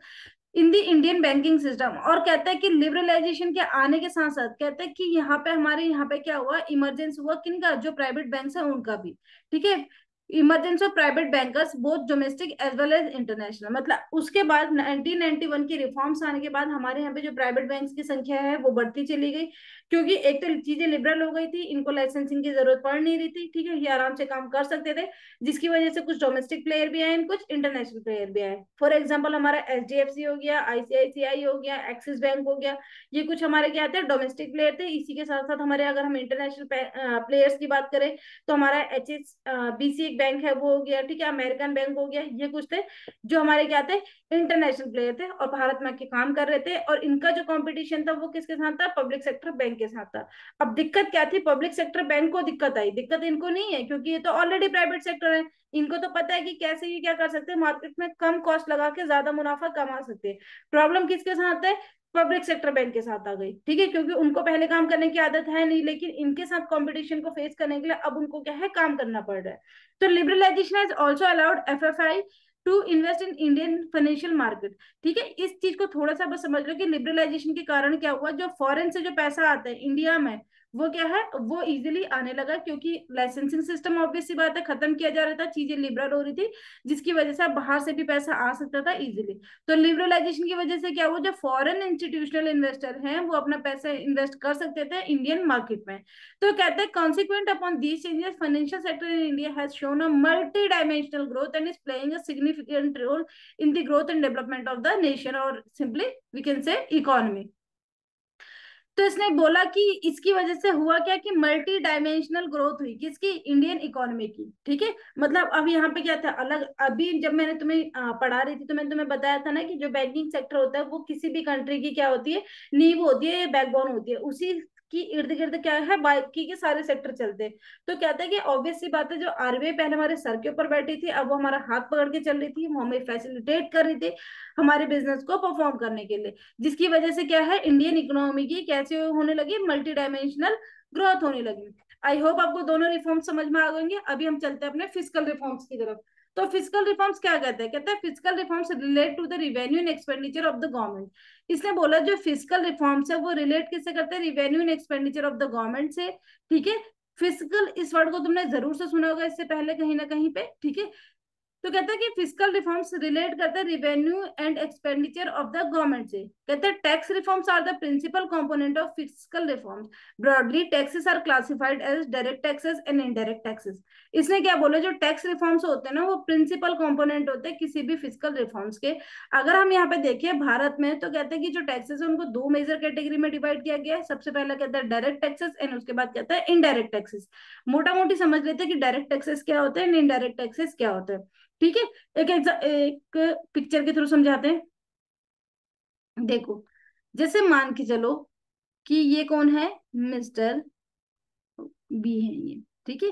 in the Indian banking system और कहता है कि लिबरलाइजेशन के आने के साथ साथ कहते हैं कि यहाँ पे हमारे यहाँ पे क्या हुआ इमरजेंस हुआ किनका जो प्राइवेट बैंक है उनका भी ठीक है emergence of private bankers both domestic as well as international मतलब उसके बाद 1991 की रिफॉर्म्स आने के बाद हमारे यहाँ पे जो प्राइवेट बैंक्स की संख्या है वो बढ़ती चली गई क्योंकि एक तो चीजें लिबरल हो गई थी इनको लाइसेंसिंग की जरूरत पड़ नहीं रही थी ठीक है ये आराम से काम कर सकते थे जिसकी वजह से कुछ डोमेस्टिक प्लेयर भी आए कुछ इंटरनेशनल प्लेयर भी आए फॉर एग्जाम्पल हमारा एच हो गया आईसीआईसीआई हो गया एक्सिस बैंक हो गया ये कुछ हमारे क्या थे डोमेस्टिक प्लेयर थे इसी के साथ साथ हमारे अगर हम इंटरनेशनल प्लेयर्स की बात करें तो हमारा एच एस एक बैंक है वो हो गया ठीक है अमेरिकन बैंक हो गया ये कुछ थे जो हमारे क्या थे इंटरनेशनल प्लेयर थे और भारत में काम कर रहे थे और इनका जो कॉम्पिटिशन था वो किसके साथ था पब्लिक सेक्टर बैंक के साथ था अब दिक्कत क्या थी पब्लिक सेक्टर बैंक को दिक्कत आई दिक्कत इनको नहीं है क्योंकि ये तो ऑलरेडी प्राइवेट सेक्टर है इनको तो पता है कि कैसे ये क्या कर सकते हैं मार्केट में कम कॉस्ट लगा के ज्यादा मुनाफा कमा सकते हैं प्रॉब्लम किसके साथ है पब्लिक सेक्टर बैंक के साथ आ गई ठीक है क्योंकि उनको पहले काम करने की आदत है नहीं लेकिन इनके साथ कंपटीशन को फेस करने के लिए अब उनको क्या है काम करना पड़ रहा है तो liberalisation has also allowed FFI to invest in Indian financial market ठीक है इस चीज को थोड़ा सा बस समझ लो कि लिबरलाइजेशन के कारण क्या हुआ जो फॉरेन से जो पैसा आता है इंडिया में वो क्या है वो इजीली आने लगा क्योंकि लाइसेंसिंग सिस्टम ऑब्वियस सी बात है खत्म किया जा रहा था चीजें लिबरल हो रही थी जिसकी वजह से बाहर से भी पैसा आ सकता था इजीली तो लिबरलाइजेशन की वजह से क्या हुआ जो फॉरेन इंस्टीट्यूशनल इन्वेस्टर हैं वो अपना पैसा इन्वेस्ट कर सकते थे इंडियन मार्केट में तो कहते हैं consequent upon these changes financial sector in India has shown a multi dimensional growth and is playing a significant role in the growth and development of the nation और simply we can say economy तो इसने बोला कि इसकी वजह से हुआ क्या कि मल्टी डायमेंशनल ग्रोथ हुई किसकी इंडियन इकोनॉमी की ठीक है मतलब अब यहाँ पे क्या था अलग अभी जब मैंने तुम्हें पढ़ा रही थी तो मैंने तुम्हें बताया था ना कि जो बैंकिंग सेक्टर होता है वो किसी भी कंट्री की क्या होती है नींव होती है बैकबोन होती है उसी कि इर्द गिर्द क्या है बाकी के सारे सेक्टर चलते तो कहते हैं कि ऑब्वियस सी बात है जो आरबीआई पहले हमारे सर के ऊपर बैठी थी अब वो हमारा हाथ पकड़ के चल रही थी वो हमें फैसिलिटेट कर रही थी हमारे बिजनेस को परफॉर्म करने के लिए जिसकी वजह से क्या है इंडियन इकोनॉमी की कैसे होने लगी मल्टी डायमेंशनल ग्रोथ होने लगी आई होप आपको दोनों रिफॉर्म समझ में आ गएंगे अभी हम चलते हैं अपने फिजिकल रिफॉर्म्स की तरफ तो फिजिकल रिफॉर्म्स क्या कहते हैं कहते हैं physical reforms relate to the revenue and expenditure of the government इसने बोला जो फिजिकल रिफॉर्म्स है वो रिलेट किससे करते हैं revenue and expenditure of the government से ठीक है फिजिकल इस वर्ड को तुमने जरूर से सुना होगा इससे पहले कहीं ना कहीं पे ठीक है तो कहता है कि फिजिकल रिफॉर्म्स रिलेट करते हैं revenue and expenditure of the government से कहते हैं tax reforms are the principal component of physical reforms broadly taxes are classified as direct taxes and indirect taxes इसने क्या बोला जो टैक्स रिफॉर्म्स होते हैं ना वो प्रिंसिपल कॉम्पोनेंट होते हैं किसी भी फिजिकल रिफॉर्म्स के अगर हम यहाँ पे देखें भारत में तो कहते हैं कि जो टैक्सेस है उनको दो मेजर कैटेगरी में डिवाइड किया गया है सबसे पहला कहता है डायरेक्ट टैक्सेस एंड उसके बाद कहता है इनडायरेक्ट टैक्सेस मोटा मोटी समझ लेते हैं कि डायरेक्ट टैक्सेस क्या होते हैं एंड इनडायरेक्ट टैक्सेस क्या होते हैं ठीक है एक एक पिक्चर के थ्रू समझाते हैं देखो जैसे मान के चलो कि ये कौन है मिस्टर बी है ये ठीक है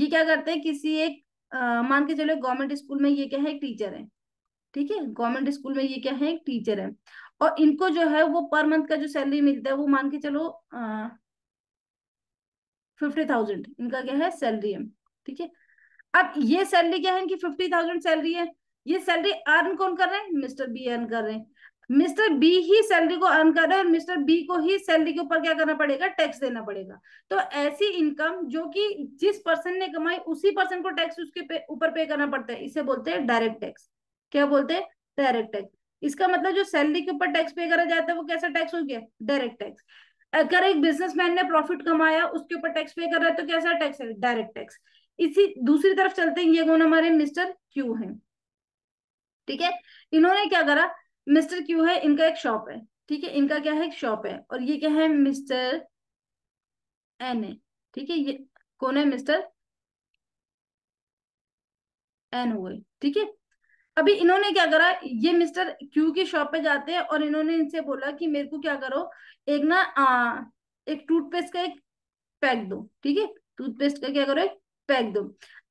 ये क्या करते हैं किसी एक आ, मान के चलो गवर्नमेंट स्कूल में ये क्या है एक टीचर है ठीक है गवर्नमेंट स्कूल में ये क्या है एक टीचर है और इनको जो है वो पर मंथ का जो सैलरी मिलता है वो मान के चलो फिफ्टी थाउजेंड इनका क्या है सैलरी है ठीक है अब ये सैलरी क्या है इनकी फिफ्टी थाउजेंड सैलरी है ये सैलरी अर्न कौन कर रहे हैं मिस्टर बी अर्न कर रहे हैं मिस्टर बी ही सैलरी को अर्न कर रहे हैं और मिस्टर बी को ही सैलरी के ऊपर क्या करना पड़ेगा टैक्स देना पड़ेगा तो ऐसी इनकम जो कि जिस पर्सन ने कमाई उसी पर्सन को टैक्स उसके ऊपर पे, पे करना पड़ता है इसे बोलते हैं डायरेक्ट टैक्स क्या बोलते हैं डायरेक्ट टैक्स इसका मतलब जो सैलरी के ऊपर टैक्स पे करा जाता है वो कैसा टैक्स हो गया डायरेक्ट टैक्स अगर एक बिजनेसमैन ने प्रॉफिट कमाया उसके ऊपर टैक्स पे कर रहा है तो कैसा टैक्स है डायरेक्ट टैक्स इसी दूसरी तरफ चलते हैं ये कौन हमारे मिस्टर क्यू है ठीक है इन्होंने क्या करा मिस्टर क्यू है इनका एक शॉप है ठीक है इनका क्या है शॉप है और ये क्या है मिस्टर एन है ठीक है ये कौन है मिस्टर एन हुए ठीक है अभी इन्होंने क्या करा ये मिस्टर क्यू की शॉप पे जाते हैं और इन्होंने इनसे बोला कि मेरे को क्या करो एक ना आ, एक टूथपेस्ट का एक पैक दो ठीक है टूथपेस्ट का क्या करो एक पैक दो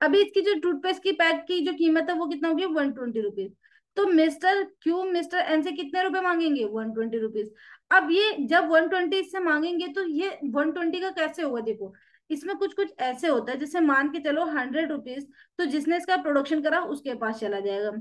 अभी इसकी जो टूथपेस्ट की पैक की जो कीमत है वो कितना होगी वन ट्वेंटी रुपीज तो मिस्टर क्यू मिस्टर एन से कितने रुपए मांगेंगे वन ट्वेंटी रुपीज अब ये जब वन ट्वेंटी इससे मांगेंगे तो ये वन ट्वेंटी का कैसे होगा देखो इसमें कुछ कुछ ऐसे होता है जैसे मान के चलो हंड्रेड रुपीज तो जिसने इसका प्रोडक्शन करा उसके पास चला जाएगा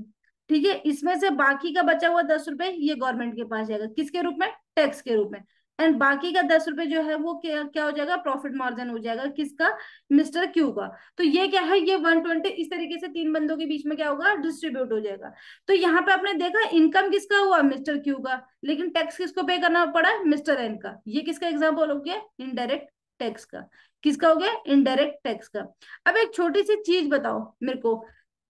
ठीक है इसमें से बाकी का बचा हुआ दस रुपए ये गवर्नमेंट के पास जाएगा किसके रूप में टैक्स के रूप में एंड बाकी का दस रुपए जो है वो क्या क्या हो जाएगा प्रॉफिट मार्जिन हो जाएगा किसका मिस्टर क्यू का तो ये क्या है ये वन ट्वेंटी इस तरीके से तीन बंदों के बीच में क्या होगा डिस्ट्रीब्यूट हो जाएगा तो यहाँ पे आपने देखा इनकम किसका हुआ मिस्टर क्यू का लेकिन टैक्स किसको पे करना पड़ा मिस्टर एन का ये किसका एग्जाम्पल हो गया इनडायरेक्ट टैक्स का किसका हो गया इनडायरेक्ट टैक्स का अब एक छोटी सी चीज बताओ मेरे को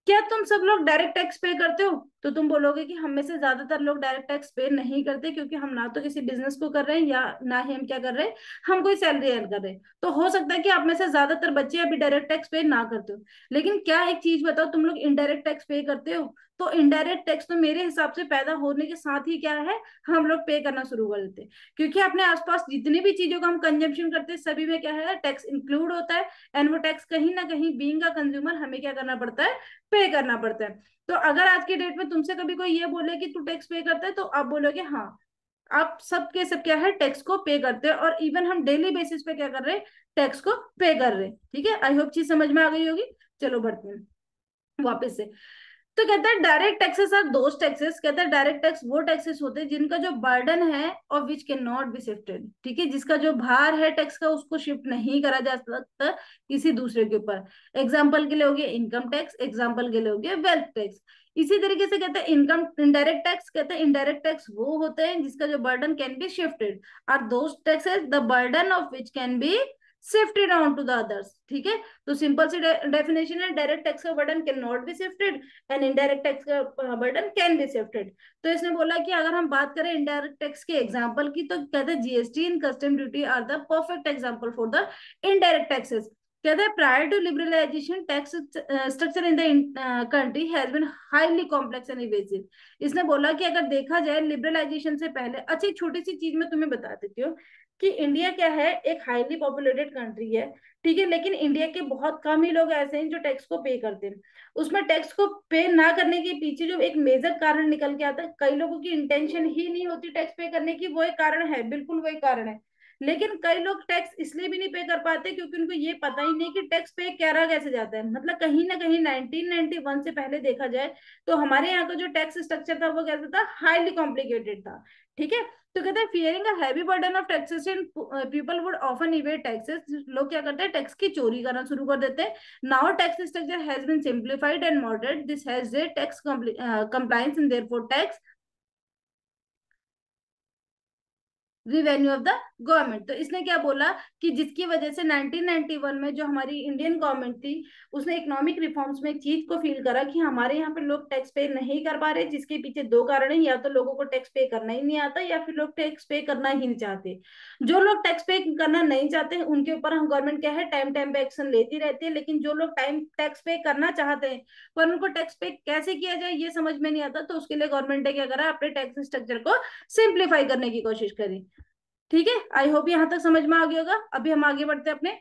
क्या तुम सब लोग डायरेक्ट टैक्स पे करते हो तो तुम बोलोगे कि हम में से ज्यादातर लोग डायरेक्ट टैक्स पे नहीं करते क्योंकि हम ना तो किसी बिजनेस को कर रहे हैं या ना ही हम क्या कर रहे हैं हम कोई सैलरी अर्न कर रहे हैं तो हो सकता है कि आप में से ज्यादातर बच्चे अभी डायरेक्ट टैक्स पे ना करते हो लेकिन क्या एक चीज बताओ तुम लोग इनडायरेक्ट टैक्स पे करते हो तो इनडायरेक्ट टैक्स तो मेरे हिसाब से पैदा होने के साथ ही क्या है हम लोग पे करना शुरू कर देते हैं क्योंकि अपने आसपास जितनी भी चीजों का हम कंजम्पशन करते हैं सभी में क्या है टैक्स इंक्लूड होता है एंड वो टैक्स कहीं ना कहीं बींग का कंज्यूमर हमें क्या करना पड़ता है पे करना पड़ता है तो अगर आज की डेट में तुमसे कभी कोई ये बोले कि तू टैक्स पे करता है तो आप बोलोगे हाँ आप सबके सब क्या है टैक्स को पे करते हैं और इवन हम डेली बेसिस पे क्या कर रहे हैं टैक्स को पे कर रहे हैं ठीक है आई होप चीज समझ में आ गई होगी चलो बढ़ते हैं वापस से तो कहता है direct taxes are those taxes कहता है डायरेक्ट टैक्स वो टैक्सेस होते हैं जिनका जो बर्डन है और which can not be shifted ठीक है जिसका जो भार है टैक्स का उसको शिफ्ट नहीं करा जा सकता किसी दूसरे के ऊपर एग्जाम्पल के लिए हो गया इनकम टैक्स एग्जाम्पल के लिए हो गया वेल्थ टैक्स इसी तरीके से कहते हैं इनकम इनडायरेक्ट टैक्स कहते हैं इनडायरेक्ट टैक्स वो होते हैं जिसका जो burden can be shifted are those taxes the burden of which can be shifted on to the others ठीक है तो सिंपल सी डेफिनेशन है डायरेक्ट टैक्स का burden can not be shifted and indirect tax का बर्डन कैन बी शिफ्टेड तो इसने बोला कि अगर हम बात करें इनडायरेक्ट टैक्स के एग्जांपल की तो कहते हैं GST and custom duty are the perfect example for the indirect taxes कहते हैं prior to liberalisation tax structure in the country has been highly complex and evasive इसने बोला कि अगर देखा जाए लिबरलाइजेशन से पहले अच्छी छोटी सी चीज मैं तुम्हें बता देती हूँ कि इंडिया क्या है एक हाईली पॉपुलेटेड कंट्री है ठीक है लेकिन इंडिया के बहुत कम ही लोग ऐसे हैं जो टैक्स को पे करते हैं उसमें टैक्स को पे ना करने के पीछे जो एक मेजर कारण निकल के आता है कई लोगों की इंटेंशन ही नहीं होती टैक्स पे करने की वो एक कारण है बिल्कुल वही कारण है लेकिन कई लोग टैक्स इसलिए भी नहीं पे कर पाते क्योंकि उनको ये पता ही नहीं कि टैक्स पे कैरा कैसे जाता है मतलब कहीं ना कहीं 1991 से पहले देखा जाए तो हमारे यहाँ का जो टैक्स स्ट्रक्चर था वो कैसा था हाईली कॉम्प्लिकेटेड था ठीक है तो कहते हैं fearing heavy burden of taxes in people would often evade taxes लोग क्या करते हैं टैक्स की चोरी करना शुरू कर देते हैं now tax structure has been simplified and moderate this has tax compliance therefore tax revenue of the government तो इसने क्या बोला कि जिसकी वजह से 1991 में जो हमारी इंडियन गवर्नमेंट थी उसने इकोनॉमिक रिफॉर्म्स में एक चीज को फील करा कि हमारे यहाँ पे लोग टैक्स पे नहीं कर पा रहे जिसके पीछे दो कारण है या तो लोगों को टैक्स पे करना ही नहीं आता या फिर लोग टैक्स पे करना ही नहीं चाहते जो लोग टैक्स पे करना नहीं चाहते उनके ऊपर हम गवर्नमेंट क्या है टाइम टाइम पे एक्शन लेती रहती है लेकिन जो लोग टाइम टैक्स पे करना चाहते हैं पर उनको टैक्स पे कैसे किया जाए ये समझ में नहीं आता तो उसके लिए गवर्नमेंट ने क्या करा अपने टैक्स स्ट्रक्चर को सिंप्लीफाई करने की कोशिश करी ठीक है आई होप यहाँ तक समझ में आ गया होगा अभी हम आगे बढ़ते हैं अपने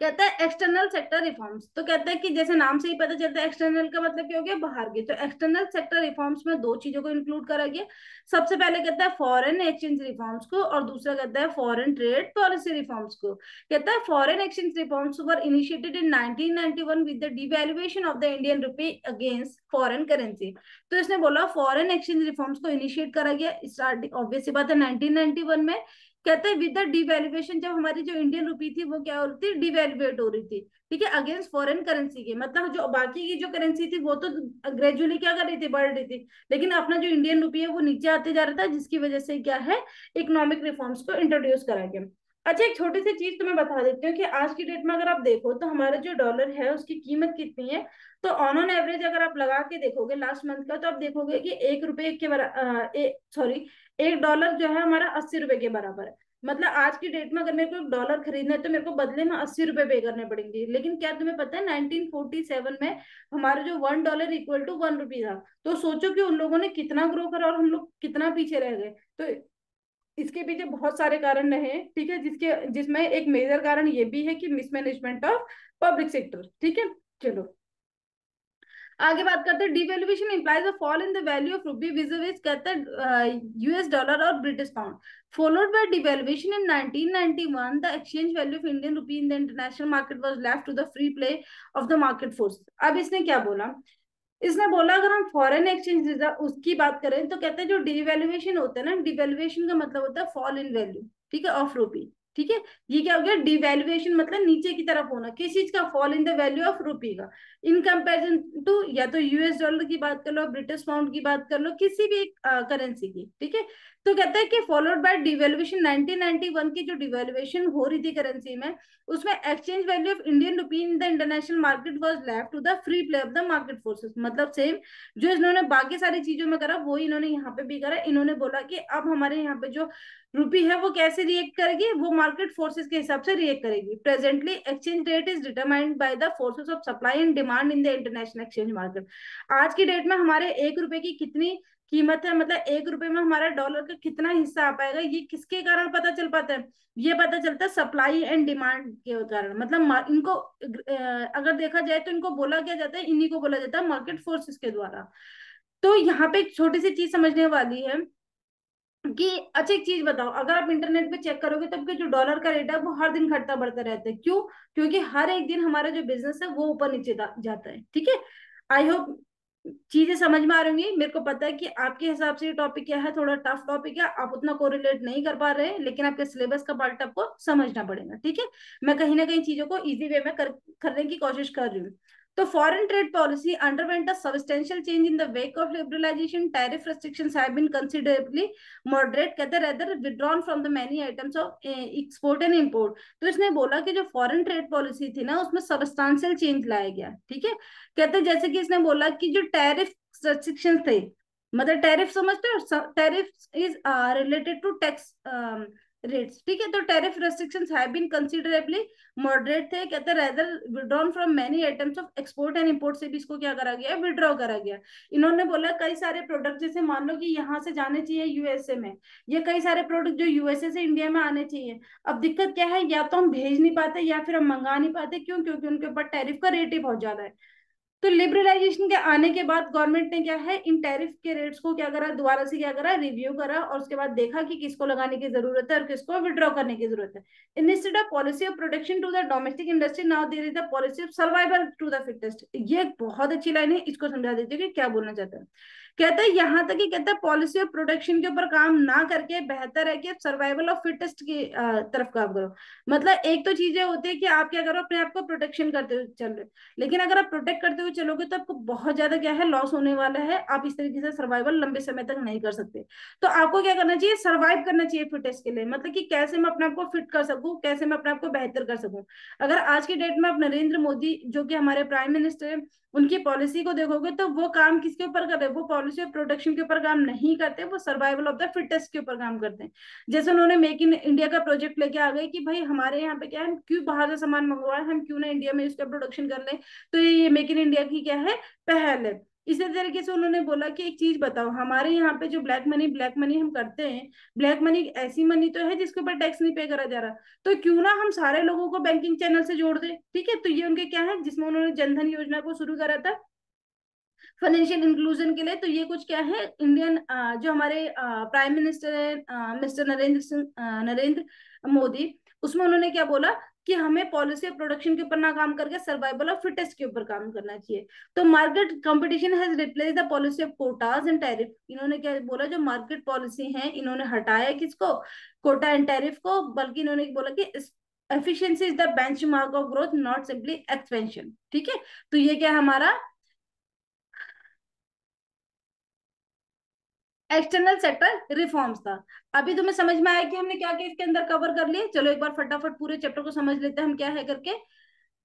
कहता है एक्सटर्नल सेक्टर रिफॉर्म्स तो कहते हैं कि जैसे नाम से ही पता चलता है एक्सटर्नल का मतलब क्या हो गया बाहर के तो एक्सटर्नल सेक्टर रिफॉर्म्स में दो चीजों को इंक्लूड करा गया सबसे पहले कहता है फॉरेन एक्सचेंज रिफॉर्म्स को और दूसरा कहता है फॉरेन ट्रेड पॉलिसी रिफॉर्म्स को कहता है foreign exchange reforms were initiated in nineteen with the of the Indian rupee against foreign currency तो इसने बोला फॉरेन एक्सचेंज रिफॉर्म्स को इनिशिएट करा गया स्टार्टिंग ऑब्वियसली बात है नाइनटीन में कहते हैं विद द डिवेल्युएशन जब हमारी जो इंडियन रुपी थी वो क्या हो रही थी डिवेल्युएट हो रही थी ठीक है अगेंस्ट फॉरेन करेंसी के मतलब जो बाकी की जो करेंसी थी वो तो ग्रेजुअली क्या कर रही थी बढ़ रही थी लेकिन अपना जो इंडियन रुपी है वो नीचे आते जा रहा था जिसकी वजह से क्या है इकोनॉमिक रिफॉर्म्स को इंट्रोड्यूस करा गया अच्छा एक छोटी सी चीज तो मैं बता देती हूँ कि आज की डेट में अगर आप देखो तो हमारा जो डॉलर है उसकी कीमत कितनी है तो ऑन ऑन एवरेज अगर आप लगा के देखोगे लास्ट मंथ का तो आप देखोगे कि एक रुपए के बराबर सॉरी एक डॉलर जो है हमारा अस्सी रुपए के बराबर है मतलब आज की डेट में अगर मेरे को एक डॉलर खरीदना है तो मेरे को बदले में अस्सी रुपए पे करने पड़ेंगे लेकिन क्या तुम्हें पता है 1947 में हमारे जो one dollar equal to one rupee था तो सोचो कि उन लोगों ने कितना ग्रो करा और हम लोग कितना पीछे रह गए तो इसके पीछे बहुत सारे कारण रहे ठीक है जिसके जिसमें एक मेजर कारण ये भी है कि मिसमैनेजमेंट ऑफ पब्लिक सेक्टर ठीक है चलो आगे बात करते हैं devaluation implies a fall in the value of rupee विजर्विज कहते हैं यूएस डॉलर और British pound followed by devaluation in 1991 the exchange value of Indian rupee in the international market was left to the free play of the market force अब इसने क्या बोला इसने बोला अगर हम फॉरेन एक्सचेंज रिजर्व उसकी बात करें तो कहते हैं जो डिवेल्युएशन होता है ना डिवेल्युएशन का मतलब होता है फॉल इन वैल्यू ठीक है ऑफ रूपी ठीक है ये क्या हो गया डिवेल्युएशन मतलब नीचे की तरफ होना किस चीज का fall in the value of rupee का इन कंपेरिजन टू या तो यूएस डॉलर की बात कर लो ब्रिटिश पाउंड की बात कर लो किसी भी एक करेंसी की ठीक है तो कहता है कि फॉलोड बाय डिवेल्युएशन 1991 की जो डिवेल्युएशन हो रही थी करेंसी में उसमें exchange value of Indian rupee in the international market was left to the free play of the market forces मतलब सेम जो इन्होंने बाकी सारी चीजों में करा वो इन्होंने यहाँ पे भी करा इन्होंने बोला कि अब हमारे यहाँ पे जो रुपी है वो कैसे रिएक्ट करेगी वो मार्केट फोर्सेस के हिसाब से रिएक्ट करेगी presently exchange rate is determined by the forces of supply and demand in the international exchange market आज की डेट में हमारे एक रुपए की कितनी कीमत है मतलब एक रुपए में हमारा डॉलर का कितना हिस्सा आ पाएगा ये किसके कारण पता चल पाता है ये पता चलता है सप्लाई एंड डिमांड के कारण मतलब इनको अगर देखा जाए तो इनको बोला क्या जाता है इन्हीं को बोला जाता है मार्केट फोर्सेस के द्वारा तो यहाँ पे एक छोटी सी चीज समझने वाली है कि अच्छा एक चीज बताओ अगर आप इंटरनेट पे चेक करोगे तब के जो डॉलर का रेट है वो हर दिन घटता बढ़ता रहता है क्यों क्योंकि हर एक दिन हमारा जो बिजनेस है वो ऊपर नीचे जाता है ठीक है आई होप चीजें समझ में आ रही मेरे को पता है कि आपके हिसाब से ये टॉपिक क्या है थोड़ा टफ टॉपिक है आप उतना कोरिलेट नहीं कर पा रहे हैं लेकिन आपके सिलेबस का पार्ट आपको समझना पड़ेगा ठीक है मैं कहीं ना कहीं चीजों को इजी वे में कर, करने की कोशिश कर रही हूँ The foreign trade policy underwent a substantial change in the wake of liberalization. Tariff restrictions have been considerably moderate, rather withdrawn from the many items of export and import. तो इसने बोला कि जो foreign trade policy थी ना उसमें substantial change लाया गया ठीक है कहते जैसे कि इसने बोला कि जो tariff restrictions थे मतलब टैरिफ समझते हो tariff is related to tax rates ठीक है तो tariff restrictions have been considerably moderate थे कहते rather withdrawn from many items of export and import से भी इसको क्या करा गया विड्रॉ करा गया इन्होंने बोला कई सारे प्रोडक्ट जैसे मान लो कि यहाँ से जाने चाहिए यूएसए में ये कई सारे प्रोडक्ट जो यूएसए से इंडिया में आने चाहिए अब दिक्कत क्या है या तो हम भेज नहीं पाते या फिर हम मंगा नहीं पाते क्यों क्योंकि उनके ऊपर टैरिफ का रेट ही बहुत ज्यादा है तो लिबरलाइजेशन के आने के बाद गवर्नमेंट ने क्या है इन टैरिफ के रेट्स को क्या करा दोबारा से क्या करा रिव्यू करा और उसके बाद देखा कि किसको लगाने की जरूरत है और किसको विड्रॉ करने की जरूरत है instead of policy of protection to the domestic industry now there is the policy of survival to the fittest ये बहुत अच्छी लाइन है इसको समझा देते कि क्या बोलना चाहते हैं कहता है यहाँ तक ही कहता है पॉलिसी ऑफ प्रोटेक्शन के ऊपर काम ना करके बेहतर है कि आप सर्वाइवल ऑफ फिटेस्ट की तरफ काम करो मतलब एक तो चीजें होती है कि आप क्या करो अपने आप को प्रोटेक्शन करते हुए चल रहे लेकिन अगर आप प्रोटेक्ट करते हुए चलोगे तो आपको बहुत ज्यादा क्या है लॉस होने वाला है आप इस तरीके से सर्वाइवल लंबे समय तक नहीं कर सकते तो आपको क्या करना चाहिए सर्वाइव करना चाहिए फिटेस्ट के लिए मतलब की कैसे मैं अपने आपको फिट कर सकू कैसे मैं अपने आपको बेहतर कर सकू अगर आज की डेट में आप नरेंद्र मोदी जो कि हमारे प्राइम मिनिस्टर है उनकी पॉलिसी को देखोगे तो वो काम किसके ऊपर कर रहे हैं वो पॉलिसी ऑफ प्रोटेक्शन के ऊपर काम नहीं करते वो सर्वाइवल ऑफ द फिटेस्ट के ऊपर काम करते हैं जैसे उन्होंने मेक इन इंडिया का प्रोजेक्ट लेके आ गए कि भाई हमारे यहाँ पे क्या है क्यों बाहर से सामान मंगवाए हम क्यों ना इंडिया में इसका प्रोडक्शन कर ले तो ये मेक इन इंडिया की क्या है पहल है इसी तरीके से उन्होंने बोला कि एक चीज बताओ हमारे यहाँ पे जो ब्लैक मनी ब्लैक मनी हम करते हैं ब्लैक मनी ऐसी मनी तो है जिसके ऊपर टैक्स नहीं पे करा जा रहा तो क्यों ना हम सारे लोगों को बैंकिंग चैनल से जोड़ दे ठीक है तो ये उनके क्या है जिसमें उन्होंने जनधन योजना को शुरू करा था फाइनेंशियल इंक्लूजन के लिए तो ये कुछ क्या है इंडियन जो हमारे प्राइम मिनिस्टर है मिस्टर नरेंद्र सिंह नरेंद्र मोदी उसमें उन्होंने क्या बोला कि हमें पॉलिसी ऑफ प्रोडक्शन के ऊपर ना काम करके सर्वाइवल ऑफ फिटेस्ट के ऊपर काम करना चाहिए तो market competition has replace the policy of quotas and tariff इन्होंने क्या बोला जो मार्केट पॉलिसी है इन्होंने हटाया किसको कोटा एंड टैरिफ को बल्कि इन्होंने बोला कि efficiency is the benchmark of growth not simply expansion ठीक है तो ये क्या हमारा एक्सटर्नल सेक्टर रिफॉर्म्स था अभी तुम्हें समझ में आया कि हमने क्या क्या इसके अंदर कवर कर लिए चलो एक बार फटाफट पूरे चैप्टर को समझ लेते हैं हम क्या है करके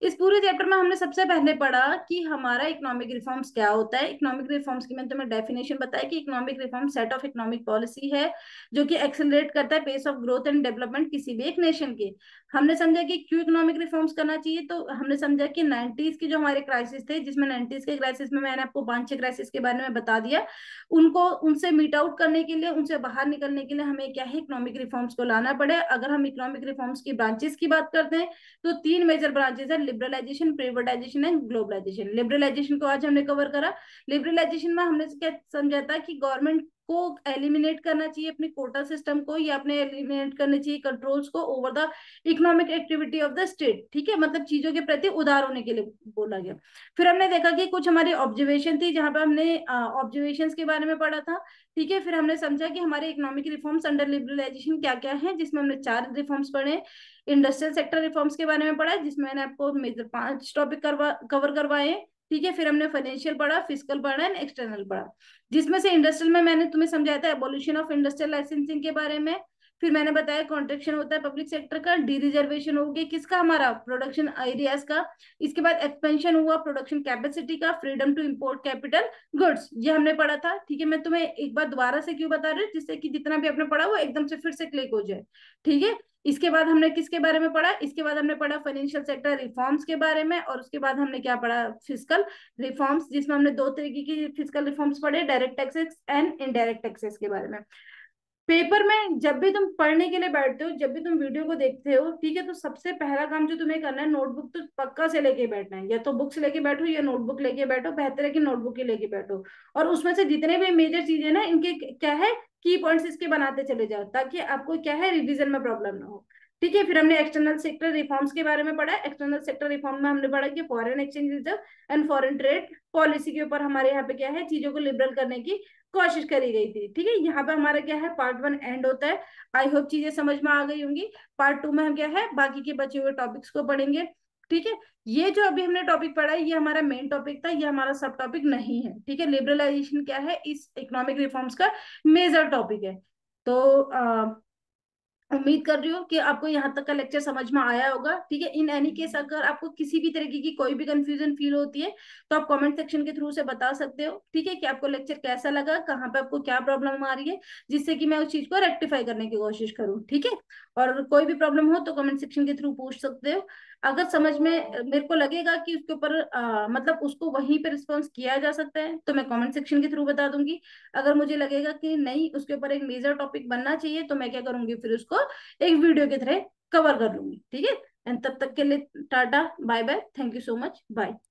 इस पूरे चैप्टर में हमने सबसे पहले पढ़ा कि हमारा इकोनॉमिक रिफॉर्म्स क्या होता है इकोनॉमिक रिफॉर्म्स की मैंने तुम्हें डेफिनेशन बताया कि economic reform set of economic policy है जो कि एक्सेलरेट करता है pace of growth and development किसी भी एक नेशन के हमने समझा कि क्यों इकोनॉमिक रिफॉर्म्स करना चाहिए तो हमने समझा कि नाइन्टीज के जो हमारे क्राइसिस थे जिसमें नाइन्टीज के क्राइसिस में मैंने आपको पांच छह क्राइसिस के बारे में बता दिया उनको उनसे मीट आउट करने के लिए उनसे बाहर निकलने के लिए हमें क्या है इकोनॉमिक रिफॉर्म्स को लाना पड़े अगर हम इकोनॉमिक रिफॉर्म्स की ब्रांचेस की बात करते हैं तो तीन मेजर ब्रांचेस है liberalisation privatisation and globalisation liberalisation को आज हमने कवर करा लिबरलाइजेशन में हमने क्या समझा था कि गवर्नमेंट को एलिमिनेट करना चाहिए अपने कोटा सिस्टम को या अपने एलिमिनेट करने चाहिए कंट्रोल्स को over the economic activity of the state ठीक है मतलब चीजों के प्रति उदार होने के लिए बोला गया फिर हमने देखा कि कुछ हमारी ऑब्जर्वेशन थी जहाँ पे हमने ऑब्जर्वेशन के बारे में पढ़ा था ठीक है फिर हमने समझा कि हमारे इकोनॉमिक रिफॉर्म्स अंडर लिबरलाइजेशन क्या क्या है जिसमें हमने चार रिफॉर्म्स पढ़े इंडस्ट्रियल सेक्टर रिफॉर्म्स के बारे में पढ़ा जिसमें मैंने आपको मेजर पांच टॉपिक करवा कवर करवाए ठीक है फिर हमने फाइनेंशियल पढ़ा फिजिकल पढ़ा एंड एक्सटर्नल पढ़ा जिसमें से इंडस्ट्रियल में मैंने तुम्हें समझाया था एबोल्यूशन ऑफ इंडस्ट्रियल लाइसेंसिंग के बारे में फिर मैंने बताया कॉन्ट्रेक्शन होता है पब्लिक सेक्टर का डी रिजर्वेशन हो गया किसका हमारा प्रोडक्शन एरियाज का इसके बाद एक्सपेंशन हुआ प्रोडक्शन कैपेसिटी का freedom to import capital goods ये हमने पढ़ा था ठीक है मैं तुम्हें एक बार दोबारा से क्यों बता रही हूँ जिससे कि जितना भी आपने पढ़ा वो एकदम से फिर से क्लिक हो जाए ठीक है इसके बाद हमने किसके बारे में पढ़ा इसके बाद हमने पढ़ा फाइनेंशियल सेक्टर रिफॉर्म्स के बारे में और उसके बाद हमने क्या पढ़ा फिजिकल रिफॉर्म्स जिसमें हमने दो तरीके की फिजिकल रिफॉर्म्स पढ़े direct taxes and indirect taxes के बारे में पेपर में जब भी तुम पढ़ने के लिए बैठते हो जब भी तुम वीडियो को देखते हो ठीक है तो सबसे पहला काम जो तुम्हें करना है नोटबुक तो पक्का से लेके बैठना है या तो बुक्स लेके बैठो या नोटबुक लेके बैठो बेहतर है कि नोटबुक ही लेके बैठो और उसमें से जितने भी मेजर चीजें ना इनके क्या है की पॉइंट्स इसके बनाते चले जाओ ताकि आपको क्या है रिविजन में प्रॉब्लम ना हो ठीक है फिर हमने एक्सटर्नल सेक्टर रिफॉर्म्स के बारे में पढ़ा एक्सटर्नल सेक्टर रिफॉर्म में हमने पढ़ा कि foreign exchange reserve and foreign trade policy के ऊपर हमारे यहाँ पे क्या है चीजों को लिबरल करने की कोशिश करी गई थी ठीक है यहाँ पे हमारा क्या है पार्ट वन एंड होता है आई होप चीजें समझ में आ गई होंगी पार्ट टू में हम क्या है बाकी के बचे हुए टॉपिक्स को पढ़ेंगे ठीक है ये जो अभी हमने टॉपिक पढ़ा है ये हमारा मेन टॉपिक था ये हमारा सब टॉपिक नहीं है ठीक है लिबरलाइजेशन क्या है इस इकोनॉमिक रिफॉर्म्स का मेजर टॉपिक है तो आ, उम्मीद कर रही हूँ कि आपको यहाँ तक का लेक्चर समझ में आया होगा ठीक है इन एनी केस अगर आपको किसी भी तरीके की कोई भी कंफ्यूजन फील होती है तो आप कमेंट सेक्शन के थ्रू से बता सकते हो ठीक है कि आपको लेक्चर कैसा लगा कहाँ पे आपको क्या प्रॉब्लम आ रही है जिससे कि मैं उस चीज को रेक्टिफाई करने की कोशिश करूँ ठीक है और कोई भी प्रॉब्लम हो तो कमेंट सेक्शन के थ्रू पूछ सकते हो अगर समझ में मेरे को लगेगा कि उसके ऊपर मतलब उसको वहीं पे रिस्पॉन्स किया जा सकता है तो मैं कमेंट सेक्शन के थ्रू बता दूंगी अगर मुझे लगेगा कि नहीं उसके ऊपर एक मेजर टॉपिक बनना चाहिए तो मैं क्या करूंगी फिर उसको एक वीडियो के थ्रे कवर कर लूंगी ठीक है एंड तब तक के लिए tata bye bye thank you so much bye